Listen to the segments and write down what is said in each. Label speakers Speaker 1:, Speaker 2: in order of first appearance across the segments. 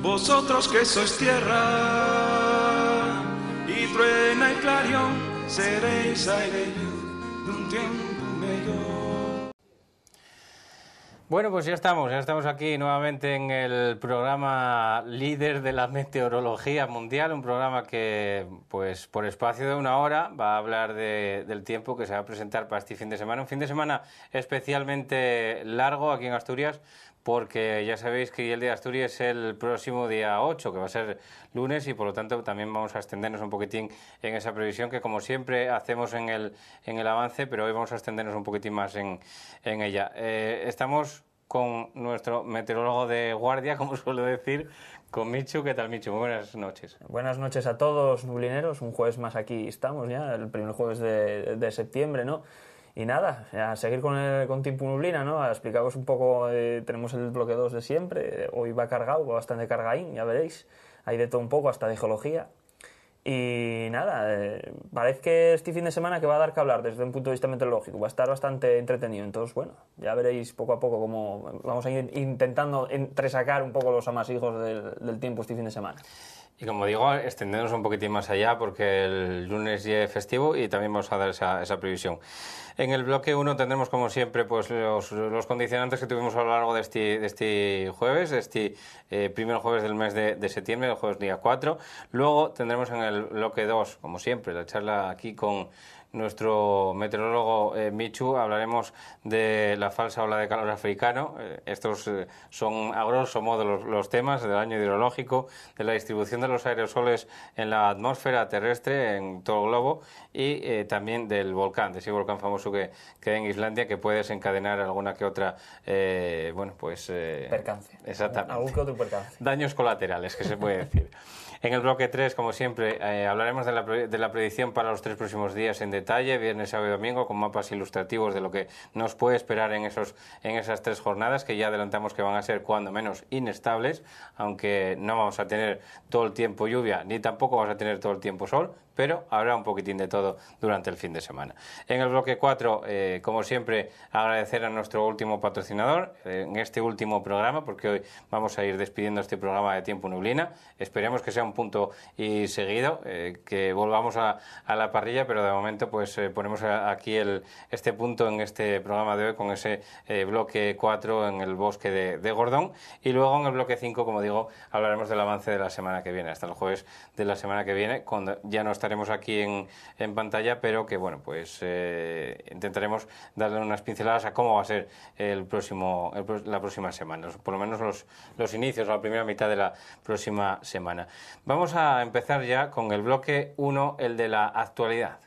Speaker 1: Vosotros que sois tierra y truena y clarión, seréis aire de un tiempo mejor.
Speaker 2: Bueno, pues ya estamos, ya estamos aquí nuevamente en el programa líder de la meteorología mundial, un programa que, pues, por espacio de una hora va a hablar del tiempo que se va a presentar para este fin de semana, un fin de semana especialmente largo aquí en Asturias, porque ya sabéis que el de Asturias es el próximo día 8, que va a ser lunes, y por lo tanto también vamos a extendernos un poquitín en esa previsión, que como siempre hacemos en el, en el avance, pero hoy vamos a extendernos un poquitín más en, en ella. Eh, estamos con nuestro meteorólogo de guardia, como suelo decir, con Michu. ¿Qué tal, Michu? Muy buenas noches.
Speaker 1: Buenas noches a todos, nublineros. Un jueves más aquí estamos ya, el primer jueves de, de septiembre, ¿no? Y nada, a seguir con, el, con Tiempo Nublina, ¿no? A explicaros un poco, eh, tenemos el bloque 2 de siempre, hoy va cargado, va bastante cargaín, ya veréis, hay de todo un poco, hasta de geología. Y nada, eh, parece que este fin de semana que va a dar que hablar desde un punto de vista meteorológico, va a estar bastante entretenido, entonces bueno, ya veréis poco a poco cómo vamos a ir intentando entresacar un poco los amasijos del tiempo este fin de semana.
Speaker 2: Y como digo, extendernos un poquitín más allá porque el lunes ya es festivo y también vamos a dar esa, esa previsión. En el bloque 1 tendremos, como siempre, pues los, condicionantes que tuvimos a lo largo de este, este jueves, este eh, primer jueves del mes de, de, septiembre, el jueves día 4. Luego tendremos en el bloque 2, como siempre, la charla aquí con nuestro meteorólogo eh, Michu. Hablaremos de la falsa ola de calor africano. Eh, estos eh, son, a grosso modo, los, temas del año hidrológico, de la distribución de los aerosoles en la atmósfera terrestre, en todo el globo, y también del volcán, de ese volcán famoso que, hay en Islandia, que puede desencadenar alguna que otra, bueno, pues... percance. Exactamente. Algún que otro percance. Daños colaterales, que se puede decir. En el bloque 3, como siempre, eh, hablaremos de la, de la, predicción para los tres próximos días en detalle, viernes, sábado y domingo, con mapas ilustrativos de lo que nos puede esperar en, esos, en esas tres jornadas, que ya adelantamos que van a ser cuando menos inestables, aunque no vamos a tener todo el tiempo lluvia, ni tampoco vamos a tener todo el tiempo sol, pero habrá un poquitín de todo durante el fin de semana. En el bloque 4, eh, como siempre, agradecer a nuestro último patrocinador eh, en este último programa, porque hoy vamos a ir despidiendo este programa de Tiempo Nublina. Esperemos que sea un punto y seguido, eh, que volvamos a, la parrilla, pero de momento pues ponemos aquí el, este punto en este programa de hoy con ese bloque 4 en el bosque de, de Gordón. Y luego en el bloque 5, como digo, hablaremos del avance de la semana que viene, hasta el jueves de la semana que viene, cuando ya no está estaremos aquí en, en pantalla, pero que bueno, pues eh, intentaremos darle unas pinceladas a cómo va a ser el próximo, la próxima semana, por lo menos los, los inicios la primera mitad de la próxima semana. Vamos a empezar ya con el bloque 1, el de la actualidad.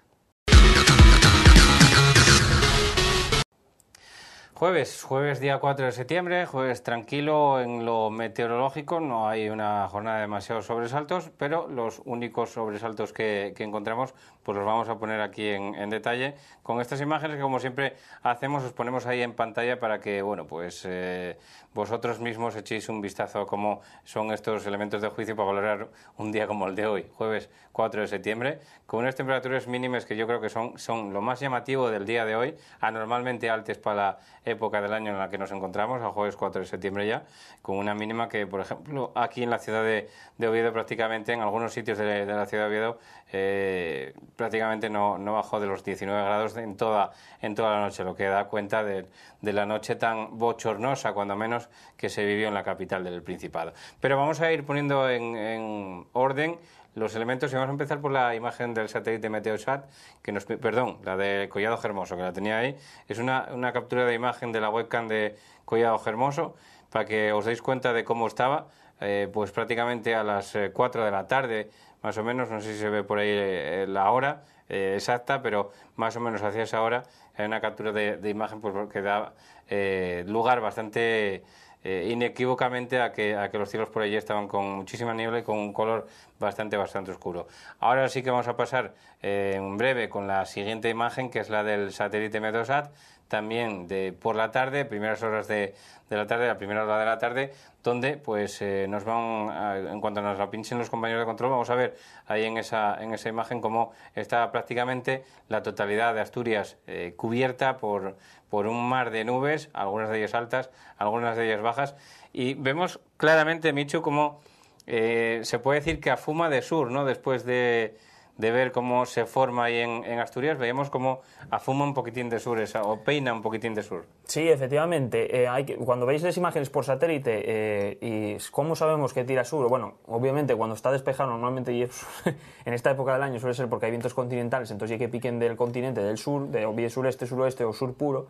Speaker 2: Jueves, jueves día 4 de septiembre, jueves tranquilo en lo meteorológico, no hay una jornada de demasiados sobresaltos, pero los únicos sobresaltos que, que encontramos pues los vamos a poner aquí en, detalle con estas imágenes que como siempre hacemos, os ponemos ahí en pantalla para que, bueno, pues eh, vosotros mismos echéis un vistazo a cómo son estos elementos de juicio para valorar un día como el de hoy, jueves 4 de septiembre, con unas temperaturas mínimas que yo creo que son, son lo más llamativo del día de hoy, anormalmente altas para la época del año en la que nos encontramos, a jueves 4 de septiembre ya, con una mínima que, por ejemplo, aquí en la ciudad de, de Oviedo prácticamente, en algunos sitios de, la ciudad de Oviedo, eh, prácticamente no, bajó de los 19 grados en toda, en toda la noche, lo que da cuenta de, la noche tan bochornosa, cuando menos, que se vivió en la capital del Principado. Pero vamos a ir poniendo en, orden los elementos y vamos a empezar por la imagen del satélite Meteosat, que nos, perdón, la de Collado Germoso, que la tenía ahí. Es una, captura de imagen de la webcam de Collado Germoso, para que os deis cuenta de cómo estaba. Eh, pues prácticamente a las 4 eh, de la tarde más o menos, no sé si se ve por ahí eh, la hora eh, exacta, pero más o menos hacia esa hora hay una captura de, imagen pues, que da eh, lugar bastante inequívocamente a que, que los cielos por allí estaban con muchísima niebla y con un color bastante, bastante oscuro. Ahora sí que vamos a pasar en breve con la siguiente imagen, que es la del satélite Medosat, también de por la tarde, primeras horas de, la tarde, la primera hora de la tarde, donde pues eh, nos van, en cuanto nos la pinchen los compañeros de control, vamos a ver ahí en esa, en esa imagen cómo está prácticamente la totalidad de Asturias eh, cubierta por, por un mar de nubes, algunas de ellas altas, algunas de ellas bajas, y vemos claramente, Michu, cómo eh, se puede decir que afuma de sur, ¿no? Después de de ver cómo se forma ahí en, Asturias, veíamos cómo afuma un poquitín de sur esa, o peina un poquitín de sur.
Speaker 1: Sí, efectivamente. Eh, hay cuando veis las imágenes por satélite eh, y cómo sabemos que tira sur, bueno, obviamente cuando está despejado normalmente y en esta época del año suele ser porque hay vientos continentales, entonces hay que piquen del continente, del sur, de o bien sureste, suroeste o sur puro.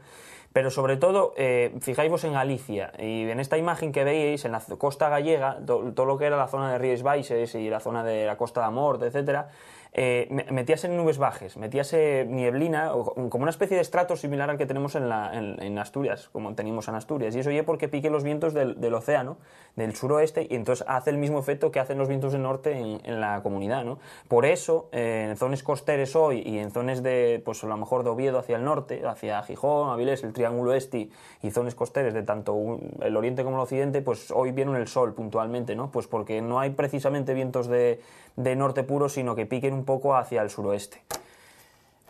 Speaker 1: Pero sobre todo, eh, fijáis en Galicia y en esta imagen que veis en la costa gallega, todo, lo que era la zona de Ríos Baixes y la zona de la Costa de Amorte, etcétera, eh, ...metíase en nubes bajas, metíase eh, nieblina, como una especie de estrato similar al que tenemos en, Asturias, como tenemos en Asturias. Y eso es porque pique los vientos del, océano, del suroeste, y entonces hace el mismo efecto que hacen los vientos del norte en, la comunidad. ¿no? Por eso, eh, en zonas costeras hoy y en zonas de, pues a lo mejor de Oviedo hacia el norte, hacia Gijón, Avilés, el Triángulo Este y zonas costeras de tanto el oriente como el occidente, pues hoy viene el sol puntualmente, ¿no? Pues porque no hay precisamente vientos de de norte puro, sino que piquen un poco hacia el suroeste.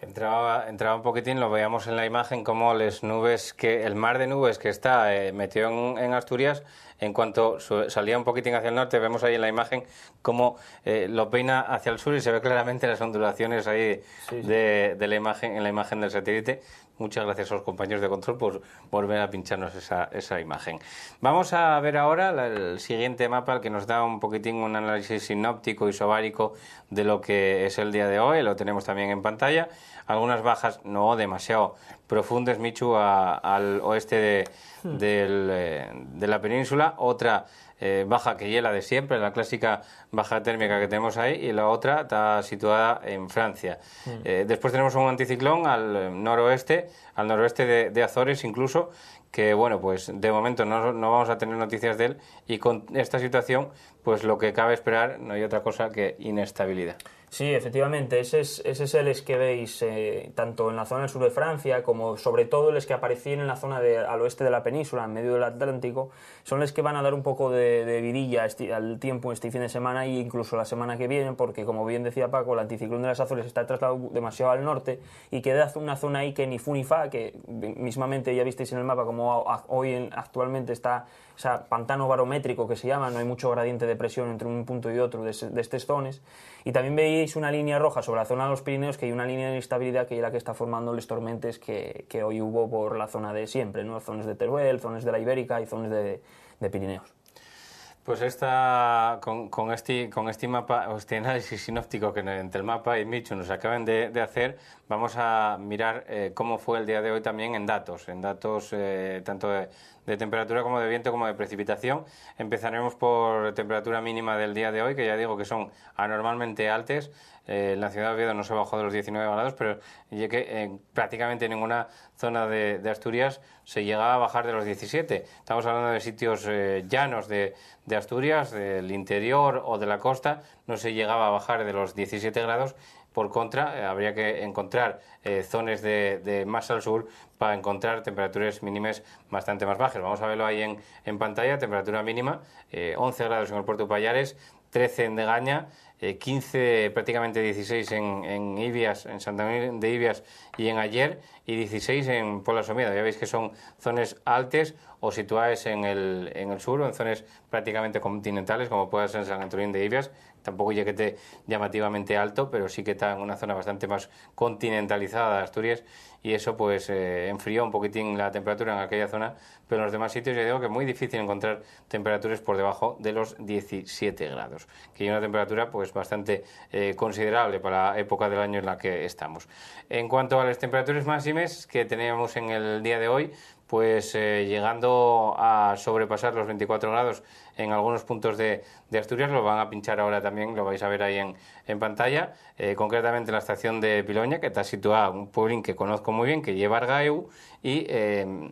Speaker 2: Entraba, entraba un poquitín, lo veíamos en la imagen, como las nubes, que el mar de nubes que está eh, metido en, Asturias, en cuanto salía un poquitín hacia el norte, vemos ahí en la imagen cómo eh, lo peina hacia el sur y se ve claramente las ondulaciones ahí De, de, la imagen, en la imagen del satélite, Muchas gracias a los compañeros de control por volver a pincharnos esa, esa imagen. Vamos a ver ahora el siguiente mapa, el que nos da un poquitín un análisis sinóptico y sobárico de lo que es el día de hoy. Lo tenemos también en pantalla. Algunas bajas no demasiado profundas, Michu, al oeste de, hmm. eh, de la península. Otra eh, baja que hiela de siempre, la clásica baja térmica que tenemos ahí, y la otra está situada en Francia. Mm. Eh, después tenemos un anticiclón al eh, noroeste, al noroeste de, Azores incluso, que bueno, pues de momento no, no, vamos a tener noticias de él y con esta situación, pues
Speaker 1: lo que cabe esperar no hay otra cosa que inestabilidad. Sí, efectivamente, ese es, el que veis eh, tanto en la zona del sur de Francia como sobre todo los que aparecían en la zona de, al oeste de la península, en medio del Atlántico, son los que van a dar un poco de, vidilla al tiempo este fin de semana e incluso la semana que viene, porque como bien decía Paco, el anticiclón de las Azores está trasladado demasiado al norte y queda una zona ahí que ni funifa ni fa, que mismamente ya visteis en el mapa como hoy en, actualmente está o sea, pantano barométrico que se llama, no hay mucho gradiente de presión entre un punto y otro de, de estas zonas, y también veis una línea roja sobre la zona de los Pirineos, que hay una línea de inestabilidad que es la que está formando los tormentes que, hoy hubo por la zona de siempre, ¿no? Zonas de Teruel, zonas de la Ibérica y zonas de, Pirineos.
Speaker 2: Pues esta, con, este, con este mapa, este análisis sinóptico que entre el mapa y Micho nos acaban de, hacer, vamos a mirar eh, cómo fue el día de hoy también en datos, en datos eh, tanto de, de temperatura como de viento como de precipitación. Empezaremos por temperatura mínima del día de hoy, que ya digo que son anormalmente altas. Eh, la ciudad de Oviedo no se bajó de los 19 grados, pero ya en eh, prácticamente ninguna zona de, Asturias se llegaba a bajar de los 17. Estamos hablando de sitios eh, llanos de, de Asturias, del interior o de la costa, no se llegaba a bajar de los 17 grados por contra, eh, habría que encontrar eh, zonas de, más al sur para encontrar temperaturas mínimas bastante más bajas. Vamos a verlo ahí en, pantalla, temperatura mínima, 11 eh, grados en el puerto Payares, 13 en Degaña, 15, prácticamente 16 en, Ibias, en Santa María de Ibias y en Ayer, y 16 en Puebla Somiedo. Ya veis que son zonas altas o situadas en el, sur o en zonas prácticamente continentales, como puede ser en San Antonio de Ibias, tampoco te llamativamente alto, pero sí que está en una zona bastante más continentalizada de Asturias y eso pues eh, enfrió un poquitín la temperatura en aquella zona, pero en los demás sitios ya digo que es muy difícil encontrar temperaturas por debajo de los 17 grados, que es una temperatura pues bastante eh, considerable para la época del año en la que estamos. En cuanto a las temperaturas máximas que tenemos en el día de hoy, pues eh, llegando a sobrepasar los 24 grados en algunos puntos de, Asturias, lo van a pinchar ahora también, lo vais a ver ahí en, pantalla, eh, concretamente en la estación de Piloña, que está situada en un pueblín que conozco muy bien, que lleva Argaeu, y eh,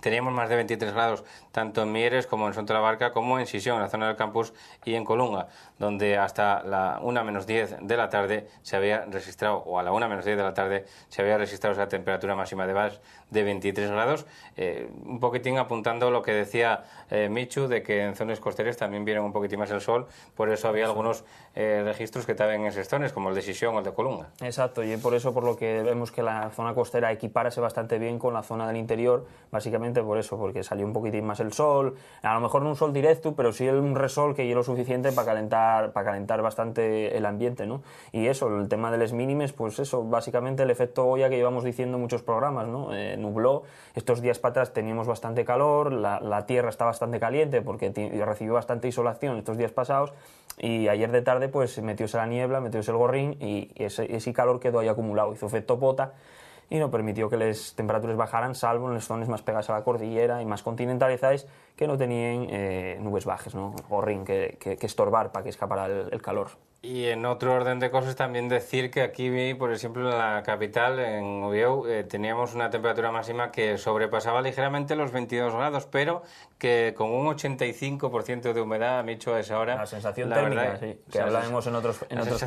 Speaker 2: Teníamos más de 23 grados tanto en Mieres como en Barca, como en Sisión, en la zona del campus, y en Colunga, donde hasta la 1 menos 10 de la tarde se había registrado, o a la 1 menos 10 de la tarde se había registrado esa temperatura máxima de base de 23 grados. Eh, un poquitín apuntando lo que decía eh, Michu, de que en zonas costeras también vieron un poquitín más el sol, por eso había algunos eh, registros que estaban en zonas, como el de Sisión o el de Colunga.
Speaker 1: Exacto, y por eso por lo que vemos que la zona costera equiparase bastante bien con la zona del interior, básicamente por eso, porque salió un poquitín más el sol, a lo mejor no un sol directo, pero sí un resol que hielo lo suficiente para calentar, para calentar bastante el ambiente, ¿no? Y eso, el tema de los mínimes, pues eso, básicamente el efecto olla que llevamos diciendo en muchos programas, ¿no? Eh, nubló, estos días para atrás teníamos bastante calor, la, tierra está bastante caliente porque recibió bastante isolación estos días pasados, y ayer de tarde pues metióse la niebla, metióse el gorrín y, ese, ese calor quedó ahí acumulado, hizo efecto pota y no permitió que las temperaturas bajaran, salvo en las zonas más pegadas a la cordillera y más continentalizadas que no tenían eh, nubes bajas, o ring que, estorbar para que escapara el calor.
Speaker 2: Y en otro orden de cosas también decir que aquí, por ejemplo, en la capital, en Oviedo eh, teníamos una temperatura máxima que sobrepasaba ligeramente los 22 grados, pero que con un 85% de humedad, Micho, a esa hora... La sensación térmica, que hablábamos
Speaker 1: en otros, en otros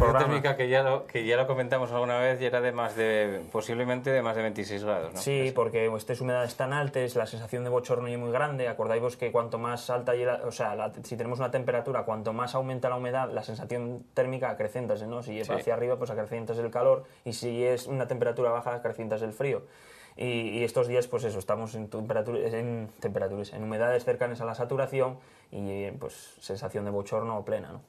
Speaker 2: que ya, lo, que ya lo comentamos alguna vez y era de más de, posiblemente de más de 26 grados, ¿no? Sí,
Speaker 1: porque estas humedades tan altas, la sensación de bochorno y muy grande, acordáis que cuanto más alta, y o sea, si tenemos una temperatura, cuanto más aumenta la humedad, la sensación térmica, acrecentas, ¿no? Si es hacia arriba, pues acrecientas el calor y si es una temperatura baja, acrecientas el frío. Y, estos días, pues eso, estamos en, en temperaturas, en humedades cercanas a la saturación y pues sensación de bochorno plena, ¿no?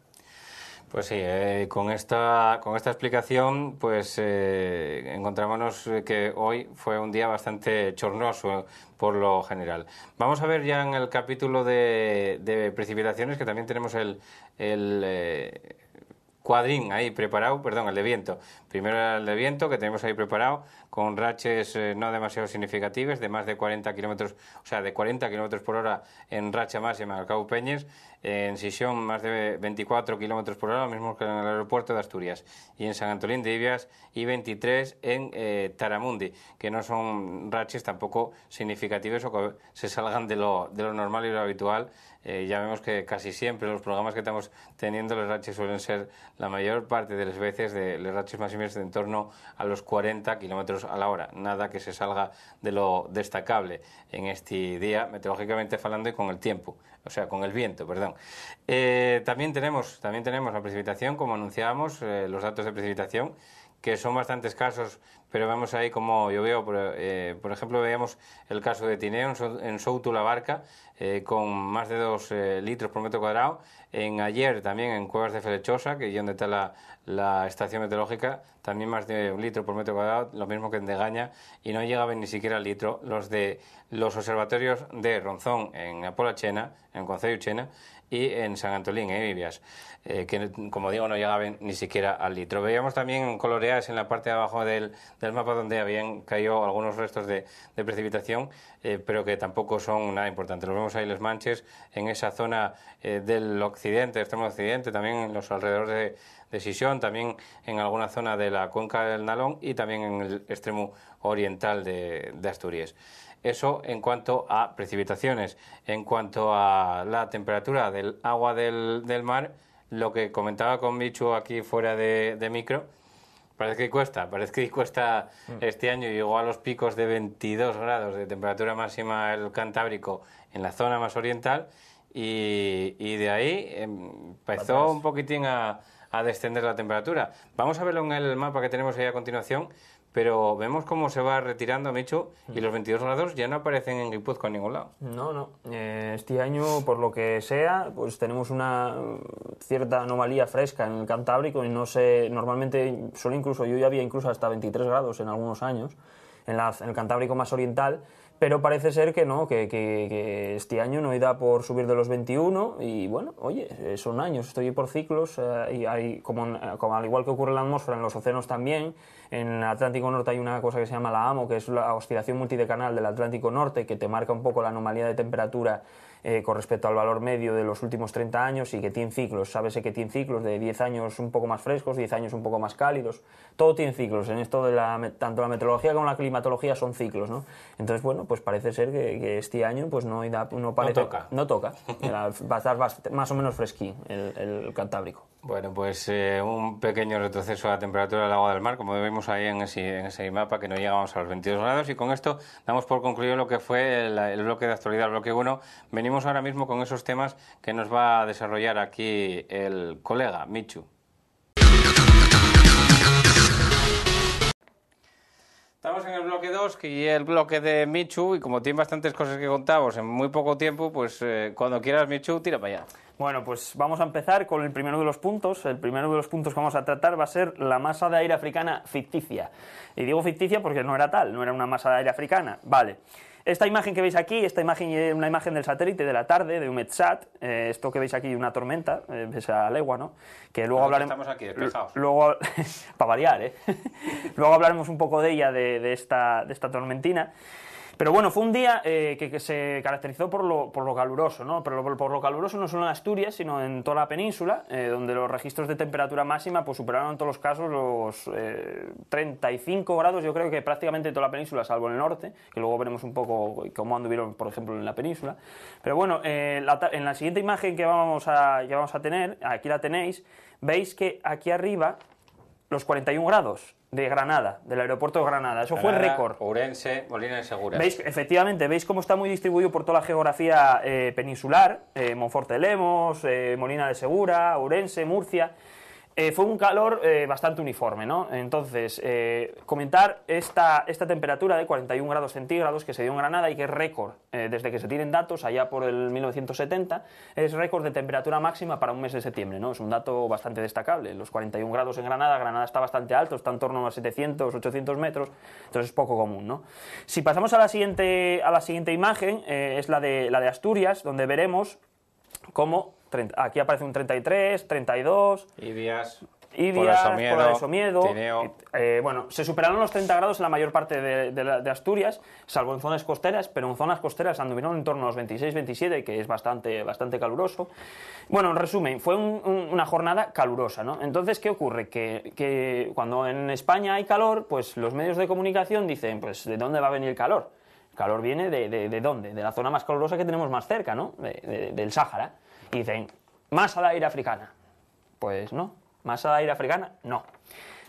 Speaker 2: Pues sí, eh, con, esta, con esta explicación, pues eh, encontramos que hoy fue un día bastante chornoso por lo general. Vamos a ver ya en el capítulo de, precipitaciones, que también tenemos el, el, eh, cuadrín ahí preparado, perdón, el de viento. Primero el de viento que tenemos ahí preparado con raches eh, no demasiado significativas, de más de 40 kilómetros, o sea, de 40 kilómetros por hora en racha máxima al Cabo Peñes en Sisión más de 24 kilómetros por hora, lo mismo que en el aeropuerto de Asturias, y en San Antolín de Ibias y 23 en eh, Taramundi, que no son rachis tampoco significativos o que se salgan de lo, normal y lo habitual. Eh, ya vemos que casi siempre los programas que estamos teniendo, los rachis suelen ser la mayor parte de las veces de los rachis más de en torno a los 40 kilómetros a la hora, nada que se salga de lo destacable en este día, meteorológicamente hablando y con el tiempo o sea, con el viento, perdón. Eh, también, tenemos, también tenemos la precipitación, como anunciábamos, eh, los datos de precipitación, que son bastante escasos, pero vemos ahí como yo veo, por, eh, ejemplo, veíamos el caso de Tineo en, so en la Barca, eh, con más de 2 eh, litros por metro cuadrado. En ayer también en Cuevas de Felechosa, que es donde está la, estación meteorológica, también más de un litro por metro cuadrado, lo mismo que en Degaña, y no llegaban ni siquiera al litro. Los de los observatorios de Ronzón en Chena, en Concello Chena, y en San Antolín, en Ibias, eh, que como digo no llegaban ni siquiera al litro. Veíamos también coloreadas en la parte de abajo del, del mapa donde habían caído algunos restos de, precipitación, eh, pero que tampoco son nada importantes. Los vemos ahí los manches en esa zona eh, del occidente, extremo occidente, también en los alrededores de, Sisión, también en alguna zona de la cuenca del Nalón y también en el extremo oriental de Asturias. Eso en cuanto a precipitaciones. En cuanto a la temperatura del agua del, mar, lo que comentaba con Michu aquí fuera de, micro, parece que cuesta, parece que cuesta mm. este año, llegó a los picos de 22 grados de temperatura máxima el Cantábrico en la zona más oriental y, de ahí em, empezó un poquitín a, a descender la temperatura. Vamos a verlo en el mapa que tenemos ahí a continuación, pero vemos cómo se va retirando Michu, y los 22 mm. grados ya no aparecen en Guipúzcoa en
Speaker 1: ningún lado. No, no. Eh, este año, por lo que sea, pues tenemos una mm, cierta anomalía fresca en el Cantábrico y no sé, normalmente, solo incluso yo ya había incluso hasta 23 grados en algunos años en, en el Cantábrico más oriental pero parece ser que no, que, este año no da por subir de los 21 y bueno, oye, eh, son años, estoy por ciclos eh, y hay, como, eh, como, al igual que ocurre en la atmósfera, en los océanos también, en el Atlántico Norte hay una cosa que se llama la AMO, que es la oscilación multidecanal del Atlántico Norte, que te marca un poco la anomalía de temperatura eh, con respecto al valor medio de los últimos 30 años y que tiene ciclos. Sábese que tiene ciclos de 10 años un poco más frescos, 10 años un poco más cálidos. Todo tiene ciclos. En esto de la, tanto la meteorología como la climatología son ciclos, ¿no? Entonces, bueno, pues parece ser que, este año pues no, no, parece, no toca. No toca. Va a estar más, más o menos fresquín el Cantábrico. Bueno,
Speaker 2: pues eh, un pequeño retroceso a la temperatura del agua del mar, como vemos ahí en ese, mapa, que no llegamos a los 22 grados. Y con esto damos por concluido lo que fue el, bloque de actualidad, bloque 1. Venimos ahora mismo con esos temas que nos va a desarrollar aquí el colega Michu. Estamos en el bloque 2 y el bloque de Michu, y como tiene bastantes cosas que contamos en muy poco tiempo, pues eh, cuando quieras, Michu, tira para allá.
Speaker 1: Bueno, pues vamos a empezar con el primero de los puntos. El primero de los puntos que vamos a tratar va a ser la masa de aire africana ficticia. Y digo ficticia porque no era tal, no era una masa de aire africana. Vale. Esta imagen que veis aquí, esta imagen es una imagen del satélite de la tarde, de un Metsat, eh, esto que veis aquí una tormenta, eh, a legua, ¿no? Que luego hablaremos... Estamos aquí, Luego, para variar, ¿eh? luego hablaremos un poco de ella, de esta tormentina. Pero bueno, fue un día eh, que, se caracterizó por lo, caluroso, ¿no? Pero por, lo caluroso no solo en Asturias, sino en toda la península, eh, donde los registros de temperatura máxima pues, superaron en todos los casos los 35 eh, grados, yo creo que prácticamente en toda la península, salvo en el norte, que luego veremos un poco cómo anduvieron, por ejemplo, en la península. Pero bueno, en la siguiente imagen que vamos, a, que vamos a tener, aquí la tenéis, veis que aquí arriba los 41 grados de Granada, del aeropuerto de Granada. Eso fue fue récord.
Speaker 2: Ourense, Molina de Segura.
Speaker 1: efectivamente, veis cómo está muy distribuido por toda la geografía eh, peninsular, eh, Monforte de Lemos, eh, Molina de Segura, Ourense, Murcia. Eh, fue un calor eh, bastante uniforme, ¿no? Entonces, eh, comentar esta, esta temperatura de 41 grados centígrados que se dio en Granada y que es récord, desde que se tienen datos, allá por el 1970, es récord de temperatura máxima para un mes de septiembre, ¿no? Es un dato bastante destacable. Los 41 grados en Granada, Granada está bastante alto, está en torno a 700, 800 metros, entonces es poco común, ¿no? Si pasamos a la siguiente, a la siguiente imagen, es la de, la de Asturias, donde veremos cómo aquí aparece un 33, 32.
Speaker 2: y días
Speaker 1: Pola miedo eh, bueno, se superaron los 30 grados en la mayor parte de, Asturias, salvo en zonas costeras, pero en zonas costeras anduvieron en torno a los 26-27, que es bastante, bastante caluroso. Bueno, en resumen, fue una jornada calurosa, ¿no? Entonces, ¿qué ocurre? Que, cuando en España hay calor, pues los medios de comunicación dicen, pues, ¿de dónde va a venir el calor? El calor viene de, de dónde? De la zona más calurosa que tenemos más cerca, ¿no? del Sáhara dicen, masa de aire africana. Pues no, masa de aire africana, no.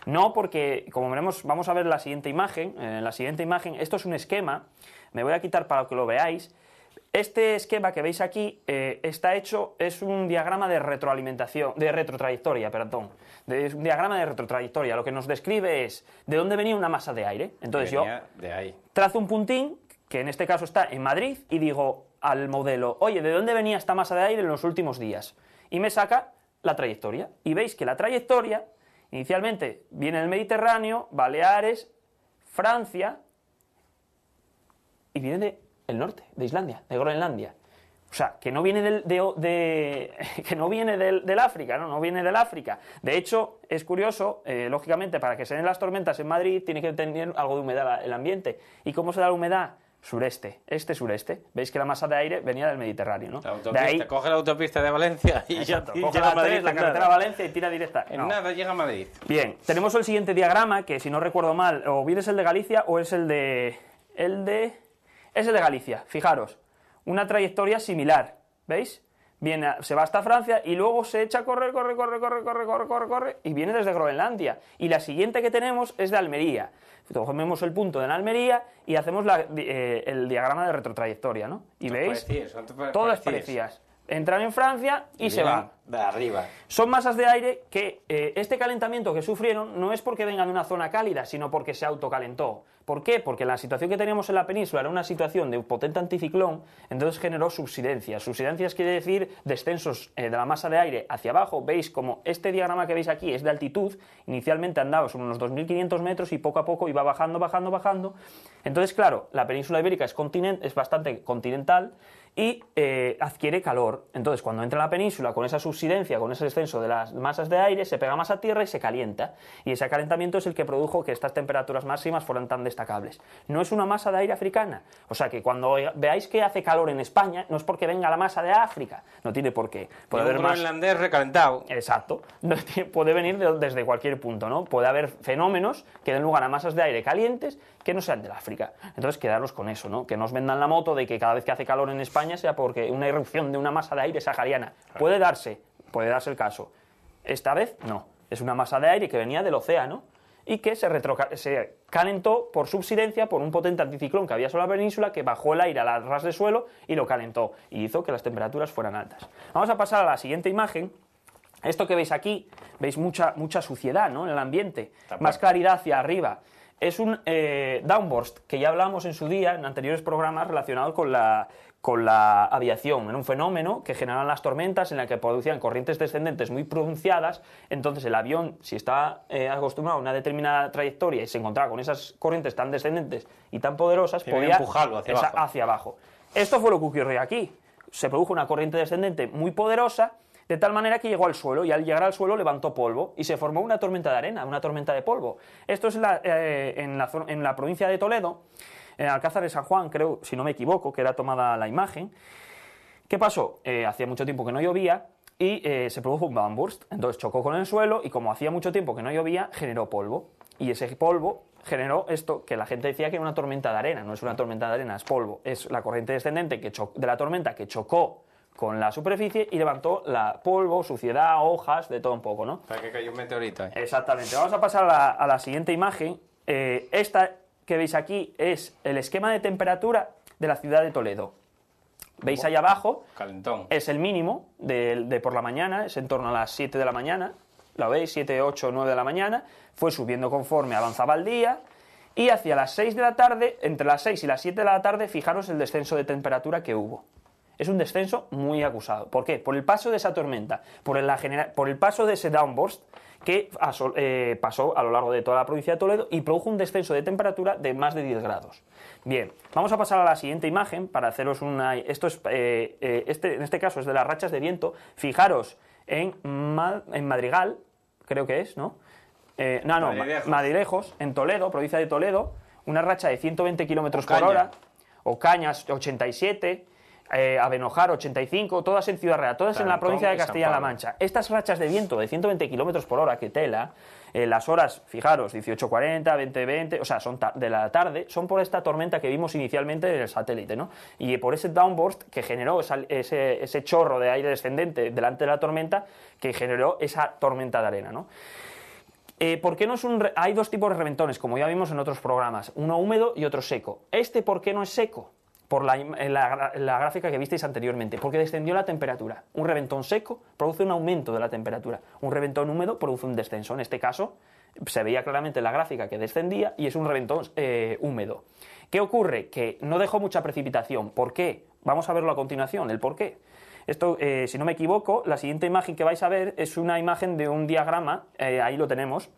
Speaker 1: No, porque como veremos, vamos a ver la siguiente imagen. En eh, la siguiente imagen, esto es un esquema, me voy a quitar para que lo veáis. Este esquema que veis aquí eh, está hecho, es un diagrama de retroalimentación, de retrotrayectoria, perdón. es un diagrama de retrotrayectoria. Lo que nos describe es de dónde venía una masa de aire. Entonces yo trazo un puntín, que en este caso está en Madrid, y digo, al modelo, oye, ¿de dónde venía esta masa de aire en los últimos días? Y me saca la trayectoria. Y veis que la trayectoria inicialmente viene del Mediterráneo, Baleares, Francia y viene del norte, de Islandia, de Groenlandia. O sea, que no viene del, de, que no viene del, África, ¿no? No viene del África. De hecho, es curioso, eh, lógicamente, para que se den las tormentas en Madrid tiene que tener algo de humedad el ambiente. ¿Y cómo se da la humedad? sureste, este-sureste. Veis que la masa de aire venía del Mediterráneo, ¿no? La de ahí... coge
Speaker 2: la autopista de Valencia y ya coge la, Madrid, la carretera de Valencia y tira directa. En nada llega a Madrid.
Speaker 1: Bien, tenemos el siguiente diagrama que, si no recuerdo mal, o bien es el de Galicia o es el de... el de... es el de Galicia, fijaros. Una trayectoria similar, ¿veis? viene, se va hasta Francia y luego se echa a correr, corre, corre, corre, corre, corre, corre, corre, y viene desde Groenlandia. Y la siguiente que tenemos es de Almería. Tomemos el punto de Almería y hacemos eh, el diagrama de retrotrayectoria, ¿no? Y veis, todas parecidas entran en Francia y se van.
Speaker 2: De arriba.
Speaker 1: Son masas de aire que eh, este calentamiento que sufrieron no es porque vengan de una zona cálida, sino porque se autocalentó. ¿Por qué? Porque la situación que teníamos en la península era una situación de potente anticiclón, entonces generó subsidencias. Subsidencias quiere decir descensos eh, de la masa de aire hacia abajo. Veis como este diagrama que veis aquí es de altitud. Inicialmente andaba sobre unos 2.500 metros y poco a poco iba bajando, bajando, bajando. Entonces, claro, la península ibérica es, es bastante continental y eh, adquiere calor. Entonces, cuando entra la península con esa subsidencia, con ese descenso de las masas de aire, se pega más a tierra y se calienta. Y ese calentamiento es el que produjo que estas temperaturas máximas fueran tan destacables. No es una masa de aire africana. O sea que cuando veáis que hace calor en España, no es porque venga la masa de África. No tiene por qué. Puede haber más... recalentado. Exacto. Puede venir desde cualquier punto, ¿no? Puede haber fenómenos que den lugar a masas de aire calientes que no sean del África. Entonces, quedaros con eso, ¿no? Que nos vendan la moto de que cada vez que hace calor en España sea porque una irrupción de una masa de aire sahariana. Puede darse, puede darse el caso. Esta vez no. Es una masa de aire que venía del océano y que se, se calentó por subsidencia por un potente anticiclón que había sobre la península que bajó el aire a ras de suelo y lo calentó y hizo que las temperaturas fueran altas. Vamos a pasar a la siguiente imagen. Esto que veis aquí, veis mucha, mucha suciedad en el ambiente, más claridad hacia arriba. Es un eh, downburst que ya hablábamos en su día, en anteriores programas, relacionado con la, con la aviación. en un fenómeno que generan las tormentas en la que producían corrientes descendentes muy pronunciadas. Entonces el avión, si está eh, acostumbrado a una determinada trayectoria y se encontraba con esas corrientes tan descendentes y tan poderosas, podía empujarlo hacia, abajo. Esto fue lo que ocurrió aquí. Se produjo una corriente descendente muy poderosa, de tal manera que llegó al suelo y al llegar al suelo levantó polvo y se formó una tormenta de arena, una tormenta de polvo. Esto es la, eh, en, la, en la provincia de Toledo en eh, Alcázar de San Juan, creo, si no me equivoco, que era tomada la imagen. ¿Qué pasó? Eh, hacía mucho tiempo que no llovía y eh, se produjo un Bamburst. Entonces chocó con el suelo y como hacía mucho tiempo que no llovía, generó polvo. Y ese polvo generó esto que la gente decía que era una tormenta de arena. No es una tormenta de arena, es polvo. Es la corriente descendente que de la tormenta que chocó con la superficie y levantó la polvo, suciedad, hojas, de todo un poco, ¿no? que cayó un meteorito. Exactamente. Vamos a pasar a la, siguiente imagen. esta que veis aquí es el esquema de temperatura de la ciudad de Toledo. ¿Veis ahí abajo? Es el mínimo de, por la mañana, es en torno a las 7 de la mañana. Lo veis, 7, 8, 9 de la mañana. Fue subiendo conforme avanzaba el día. Y hacia las 6 de la tarde, entre las 6 y las 7 de la tarde, fijaros el descenso de temperatura que hubo. Es un descenso muy acusado. ¿Por qué? Por el paso de esa tormenta, por el, la por el paso de ese downburst que eh, pasó a lo largo de toda la provincia de Toledo y produjo un descenso de temperatura de más de 10 grados. Bien, vamos a pasar a la siguiente imagen para haceros una... Esto es, eh, eh, este, en este caso es de las rachas de viento. Fijaros en, en Madrigal, creo que es, ¿no? no, no, Madrilejos. en Toledo, provincia de Toledo, una racha de 120 kilómetros por hora, o Cañas, 87, eh, Abenojar 85, todas en Ciudad Real, todas en la provincia de Castilla-La Mancha. Estas rachas de viento de 120 kilómetros por hora que tela, eh, las horas, fijaros, 18.40, 20.20, o sea, son de la tarde, son por esta tormenta que vimos inicialmente en el satélite, ¿no? Y por ese downburst que generó ese, chorro de aire descendente delante de la tormenta que generó esa tormenta de arena, ¿no? Eh, ¿Por qué no es un.? Hay dos tipos de reventones, como ya vimos en otros programas, uno húmedo y otro seco. ¿Este por qué no es seco? por eh, la, gráfica que visteis anteriormente, porque descendió la temperatura. Un reventón seco produce un aumento de la temperatura, un reventón húmedo produce un descenso. En este caso, se veía claramente la gráfica que descendía y es un reventón eh, húmedo. ¿Qué ocurre? Que no dejó mucha precipitación. ¿Por qué? Vamos a verlo a continuación, el por qué. Esto, eh, si no me equivoco, la siguiente imagen que vais a ver es una imagen de un diagrama, ahí lo tenemos.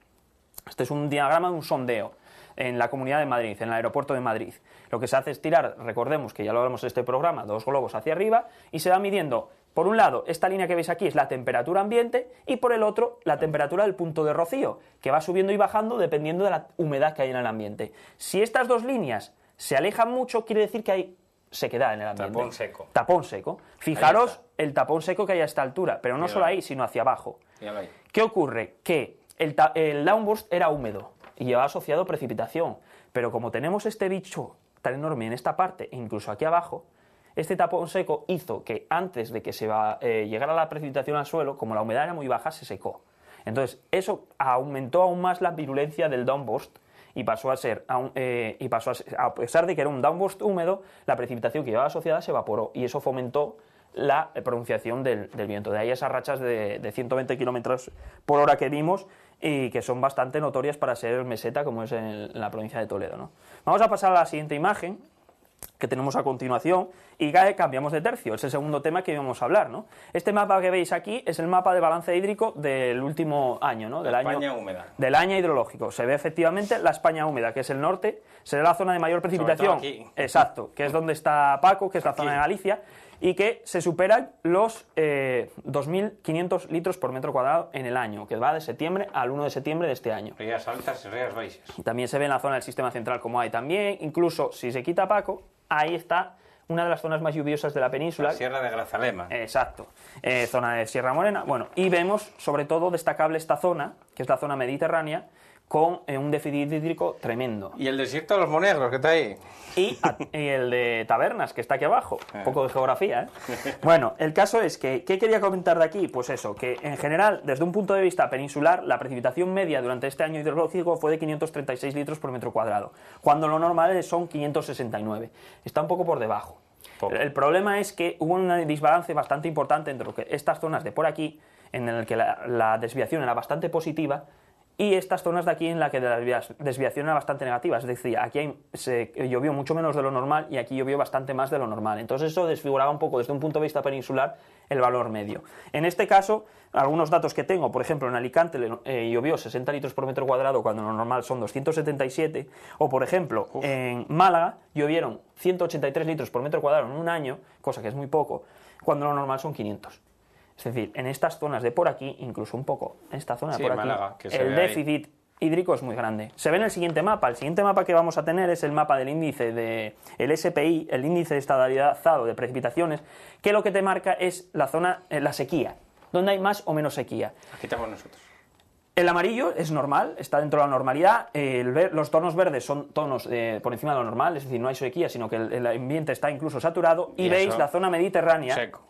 Speaker 1: Este es un diagrama de un sondeo en la Comunidad de Madrid, en el aeropuerto de Madrid. Lo que se hace es tirar, recordemos que ya lo hablamos en este programa, dos globos hacia arriba y se va midiendo por un lado, esta línea que veis aquí es la temperatura ambiente y por el otro, la temperatura del punto de rocío, que va subiendo y bajando dependiendo de la humedad que hay en el ambiente. Si estas dos líneas se alejan mucho, quiere decir que hay sequedad en el ambiente. Tapón seco. Tapón seco. Fijaros el tapón seco que hay a esta altura, pero no solo ahí, sino hacia abajo. ¿Qué ocurre? Que el, el downburst era húmedo y lleva asociado precipitación. Pero como tenemos este bicho tan enorme en esta parte e incluso aquí abajo, este tapón seco hizo que antes de que se eh, llegara la precipitación al suelo, como la humedad era muy baja, se secó. Entonces, eso aumentó aún más la virulencia del downburst y pasó a ser, a, eh, y pasó a, pesar de que era un downburst húmedo, la precipitación que llevaba asociada se evaporó y eso fomentó la pronunciación del, viento. De ahí esas rachas de, de 120 km por hora que vimos y que son bastante notorias para ser meseta, como es en, la provincia de Toledo. Vamos a pasar a la siguiente imagen que tenemos a continuación y eh, cambiamos de tercio, es el segundo tema que íbamos a hablar. ¿no? Este mapa que veis aquí es el mapa de balance hídrico del último año, ¿no? del, año, del año hidrológico. Se ve efectivamente la España húmeda, que es el norte, será la zona de mayor precipitación. Exacto, que es donde está Paco, que es la zona de Galicia, y que se superan los 2.500 eh, litros por metro cuadrado en el año, que va de septiembre al 1 de septiembre de este año. Rías altas y rías baixas. También se ve en la zona del sistema central como hay también, incluso si se quita Paco, ahí está una de las zonas más lluviosas de la península. Sierra de Grazalema. Exacto, eh, zona de Sierra Morena. Bueno, y vemos sobre todo destacable esta zona, que es la zona mediterránea, con eh, un déficit hídrico tremendo. Y el desierto de los monegros, que está ahí. Y, el de Tabernas, que está aquí abajo. Un eh. poco de geografía, ¿eh? Bueno, el caso es que, ¿qué quería comentar de aquí? Pues eso, que en general, desde un punto de vista peninsular, la precipitación media durante este año hidrológico fue de 536 litros por metro cuadrado, cuando lo normal son 569. Está un poco por debajo. El problema es que hubo un desbalance bastante importante entre que estas zonas de por aquí, en el que la desviación era bastante positiva, y estas zonas de aquí en las que la desviación era bastante negativa, es decir, aquí se llovió mucho menos de lo normal y aquí llovió bastante más de lo normal. Entonces eso desfiguraba un poco desde un punto de vista peninsular el valor medio. En este caso, algunos datos que tengo, por ejemplo, en Alicante eh, llovió 60 litros por metro cuadrado cuando lo normal son 277, o por ejemplo, en Málaga llovieron 183 litros por metro cuadrado en un año, cosa que es muy poco, cuando lo normal son 500. Es decir, en estas zonas de por aquí, incluso un poco, en esta zona de por aquí, el déficit hídrico es muy grande. Se ve en el siguiente mapa. El siguiente mapa que vamos a tener es el mapa del índice de el SPI, el índice de ZADO de precipitaciones, que lo que te marca es la zona, eh, la sequía, donde hay más o menos sequía.
Speaker 2: Aquí estamos nosotros.
Speaker 1: El amarillo es normal, está dentro de la normalidad. los tonos verdes son tonos eh, por encima de lo normal, es decir, no hay sequía, sino que el, ambiente está incluso saturado. y veis la zona mediterránea. Seco.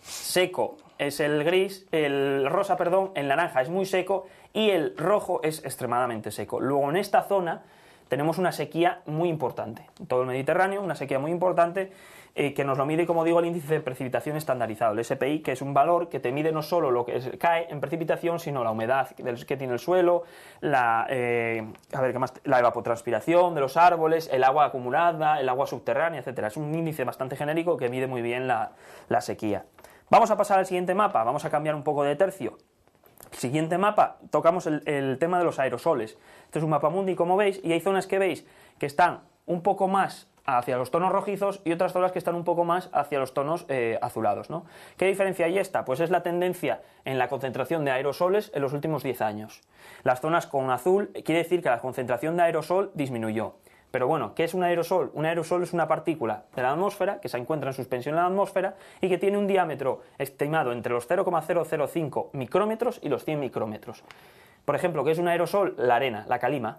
Speaker 1: Seco es el gris, el rosa, perdón, el naranja es muy seco y el rojo es extremadamente seco. Luego en esta zona tenemos una sequía muy importante, todo el Mediterráneo, una sequía muy importante eh, que nos lo mide, como digo, el índice de precipitación estandarizado, el SPI, que es un valor que te mide no solo lo que cae en precipitación, sino la humedad que tiene el suelo, la, eh, a ver, ¿qué más? la evapotranspiración de los árboles, el agua acumulada, el agua subterránea, etc. Es un índice bastante genérico que mide muy bien la sequía. Vamos a pasar al siguiente mapa, vamos a cambiar un poco de tercio. siguiente mapa, tocamos el, tema de los aerosoles. Este es un mapa mundi, como veis, y hay zonas que veis que están un poco más hacia los tonos rojizos y otras zonas que están un poco más hacia los tonos eh, azulados. ¿no? ¿Qué diferencia hay esta? Pues es la tendencia en la concentración de aerosoles en los últimos 10 años. Las zonas con azul quiere decir que la concentración de aerosol disminuyó. Pero bueno, ¿qué es un aerosol? Un aerosol es una partícula de la atmósfera que se encuentra en suspensión en la atmósfera y que tiene un diámetro estimado entre los 0,005 micrómetros y los 100 micrómetros. Por ejemplo, ¿qué es un aerosol? La arena, la calima.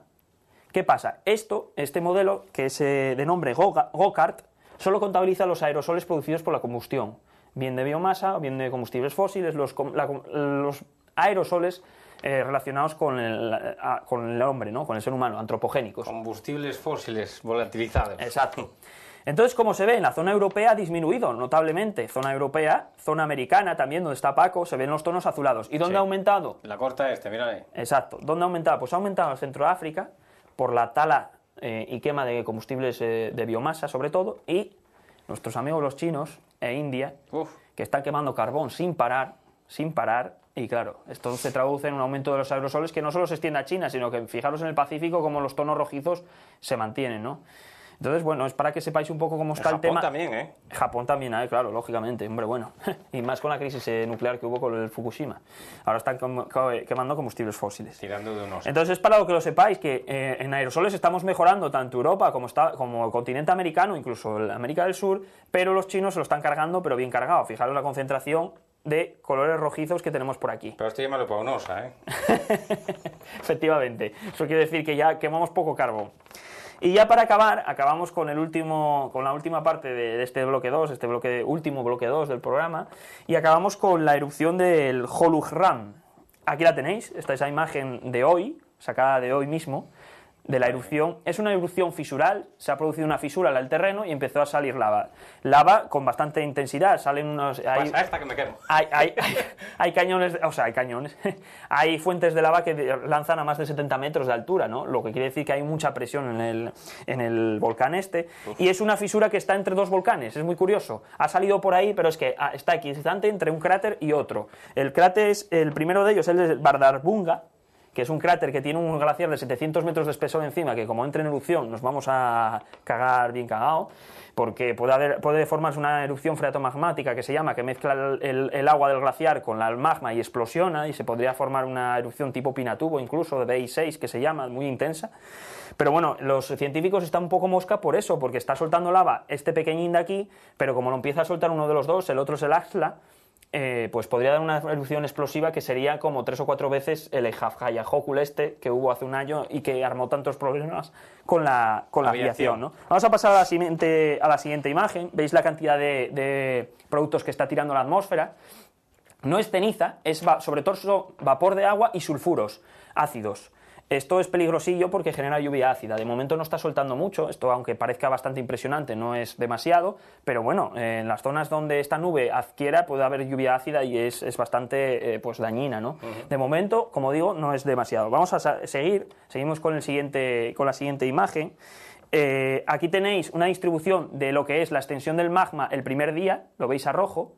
Speaker 1: ¿Qué pasa? Esto, este modelo, que es de nombre Gokart, solo contabiliza los aerosoles producidos por la combustión, bien de biomasa, o bien de combustibles fósiles, los aerosoles eh, relacionados con el, hombre, ¿no? con el ser humano, antropogénicos. Combustibles fósiles volatilizados. Exacto. Entonces, como se ve, en la zona europea ha disminuido notablemente. Zona europea, zona americana también, donde está Paco, se ven los tonos azulados. ¿Y dónde ha aumentado? La corta este, mira ahí. Exacto. ¿Dónde ha aumentado? Pues ha aumentado en Centro África por la tala eh, y quema de combustibles eh, de biomasa, sobre todo, y nuestros amigos los chinos e India, que están quemando carbón sin parar, sin parar, y claro, esto se traduce en un aumento de los aerosoles que no solo se extiende a China, sino que fijaros en el Pacífico como los tonos rojizos se mantienen, ¿no? Entonces, bueno, es para que sepáis un poco cómo está el, tema. Japón también, ¿eh? Japón también, ¿eh? claro, lógicamente, hombre, bueno. y más con la crisis eh, nuclear que hubo con el Fukushima. Ahora están eh, quemando combustibles fósiles. Tirando de unos. Entonces, es para que lo sepáis que eh, en aerosoles estamos mejorando tanto Europa como, está, como el continente americano, incluso América del Sur, pero los chinos se lo están cargando, pero bien cargado. Fijaros la concentración de colores rojizos que tenemos por aquí. Pero este estoy llamando ¿eh? Efectivamente. Eso quiere decir que ya quemamos poco carbón. Y ya para acabar, acabamos con, el último, con la última parte de, este bloque 2, este bloque, último bloque 2 del programa, y acabamos con la erupción del Holujram. Aquí la tenéis, esta es la imagen de hoy, sacada de hoy mismo, de la erupción. Es una erupción fisural, se ha producido una fisura en el terreno y empezó a salir lava. Lava con bastante intensidad, salen unos... Pues hay, Pasa esta que me quemo. Hay, hay, cañones, o sea, hay cañones, hay fuentes de lava que lanzan a más de 70 metros de altura, ¿no? Lo que quiere decir que hay mucha presión en el, en el volcán este. Y es una fisura que está entre dos volcanes, es muy curioso. Ha salido por ahí, pero es que ah, está equidistante entre un cráter y otro. El cráter es, el primero de ellos el de Bardarbunga, que es un cráter que tiene un glaciar de 700 metros de espesor encima, que como entra en erupción nos vamos a cagar bien cagado, porque puede, formarse una erupción freatomagmática que se llama, que mezcla el, agua del glaciar con la magma y explosiona, y se podría formar una erupción tipo Pinatubo, incluso de BI6, que se llama, muy intensa. Pero bueno, los científicos están un poco mosca por eso, porque está soltando lava este pequeñín de aquí, pero como lo empieza a soltar uno de los dos, el otro es el Axla, eh, pues podría dar una erupción explosiva que sería como tres o cuatro veces el Hokul este que hubo hace un año y que armó tantos problemas con la, con la aviación. Vamos a pasar a la siguiente, imagen. Veis la cantidad de, productos que está tirando la atmósfera. No es ceniza, es sobre todo vapor de agua y sulfuros ácidos. Esto es peligrosillo porque genera lluvia ácida. De momento no está soltando mucho, esto aunque parezca bastante impresionante, no es demasiado, pero bueno, en las zonas donde esta nube adquiera puede haber lluvia ácida y es, bastante eh, pues dañina, ¿no? De momento, como digo, no es demasiado. Vamos a seguir, seguimos con, el siguiente, con la siguiente imagen. Eh, aquí tenéis una distribución de lo que es la extensión del magma el primer día, lo veis a rojo,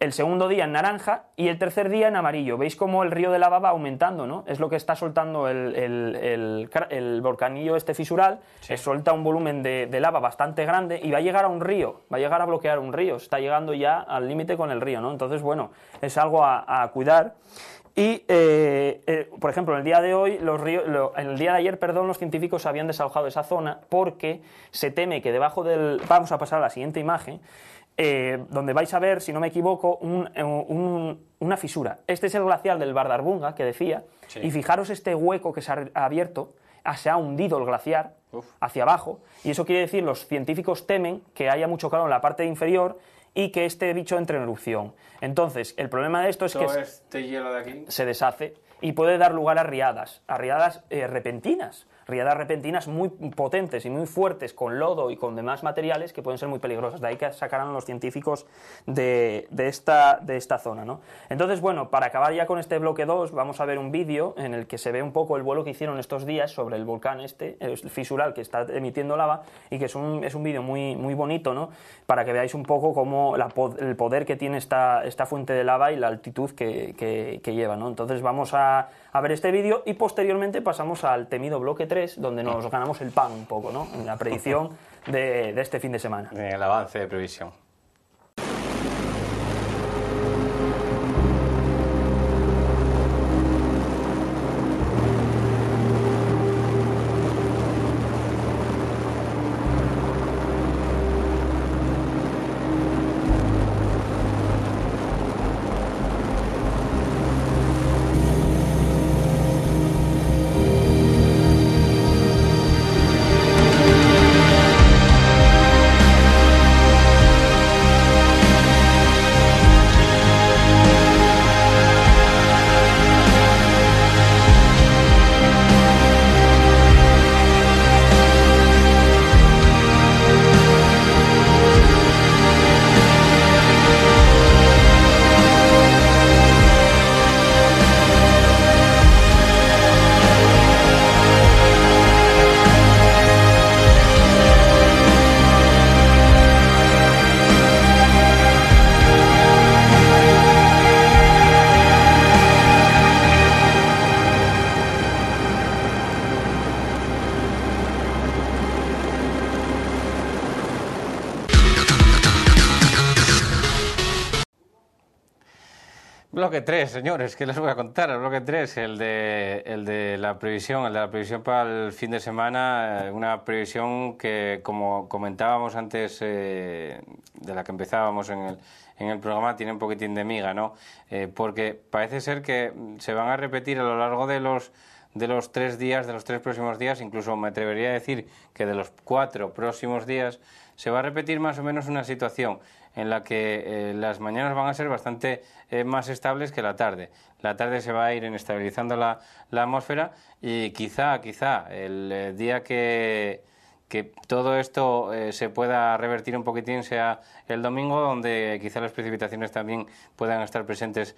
Speaker 1: el segundo día en naranja y el tercer día en amarillo. Veis cómo el río de lava va aumentando, ¿no? Es lo que está soltando el, el, volcanillo este fisural, Se eh, suelta un volumen de, lava bastante grande y va a llegar a un río, va a llegar a bloquear un río, está llegando ya al límite con el río, ¿no? Entonces, bueno, es algo a, cuidar. Y, eh, eh, por ejemplo, en el día de hoy, los ríos, en el día de ayer, perdón, los científicos habían desalojado esa zona porque se teme que debajo del... Vamos a pasar a la siguiente imagen eh, donde vais a ver, si no me equivoco, eh, una fisura. Este es el glacial del Bardarbunga que decía, y fijaros este hueco que se ha abierto, ah, se ha hundido el glaciar hacia abajo, y eso quiere decir, los científicos temen que haya mucho calor en la parte inferior y que este bicho entre en erupción. Entonces, el problema de esto es que
Speaker 2: este
Speaker 1: se deshace y puede dar lugar a riadas, a riadas eh, repentinas riadas repentinas muy potentes y muy fuertes con lodo y con demás materiales que pueden ser muy peligrosas. De ahí que sacaran los científicos de, esta, de esta zona. Entonces, bueno, para acabar ya con este bloque 2, vamos a ver un vídeo en el que se ve un poco el vuelo que hicieron estos días sobre el volcán este, el fisural que está emitiendo lava, y que es un, es un vídeo muy, muy bonito, ¿no? Para que veáis un poco cómo el poder que tiene esta, esta fuente de lava y la altitud que, lleva, Entonces vamos a, a ver este vídeo y posteriormente pasamos al temido bloque 3 donde nos ah. ganamos el pan un poco, En la predicción de, este fin de semana. el avance de previsión.
Speaker 2: es que les voy a contar? El bloque 3, el de, de la previsión, el de la previsión para el fin de semana, eh, una previsión que, como comentábamos antes, eh, de la que empezábamos en el, en el programa, tiene un poquitín de miga, ¿no? Eh, porque parece ser que se van a repetir a lo largo de los de los tres días, de los tres próximos días, incluso me atrevería a decir que de los cuatro próximos días, se va a repetir más o menos una situación en la que las mañanas van a ser bastante eh, más estables que la tarde. La tarde se va a ir estabilizando la, la atmósfera y quizá, quizá el eh, día que, que todo esto eh, se pueda revertir un poquitín sea el domingo, donde quizá las precipitaciones también puedan estar presentes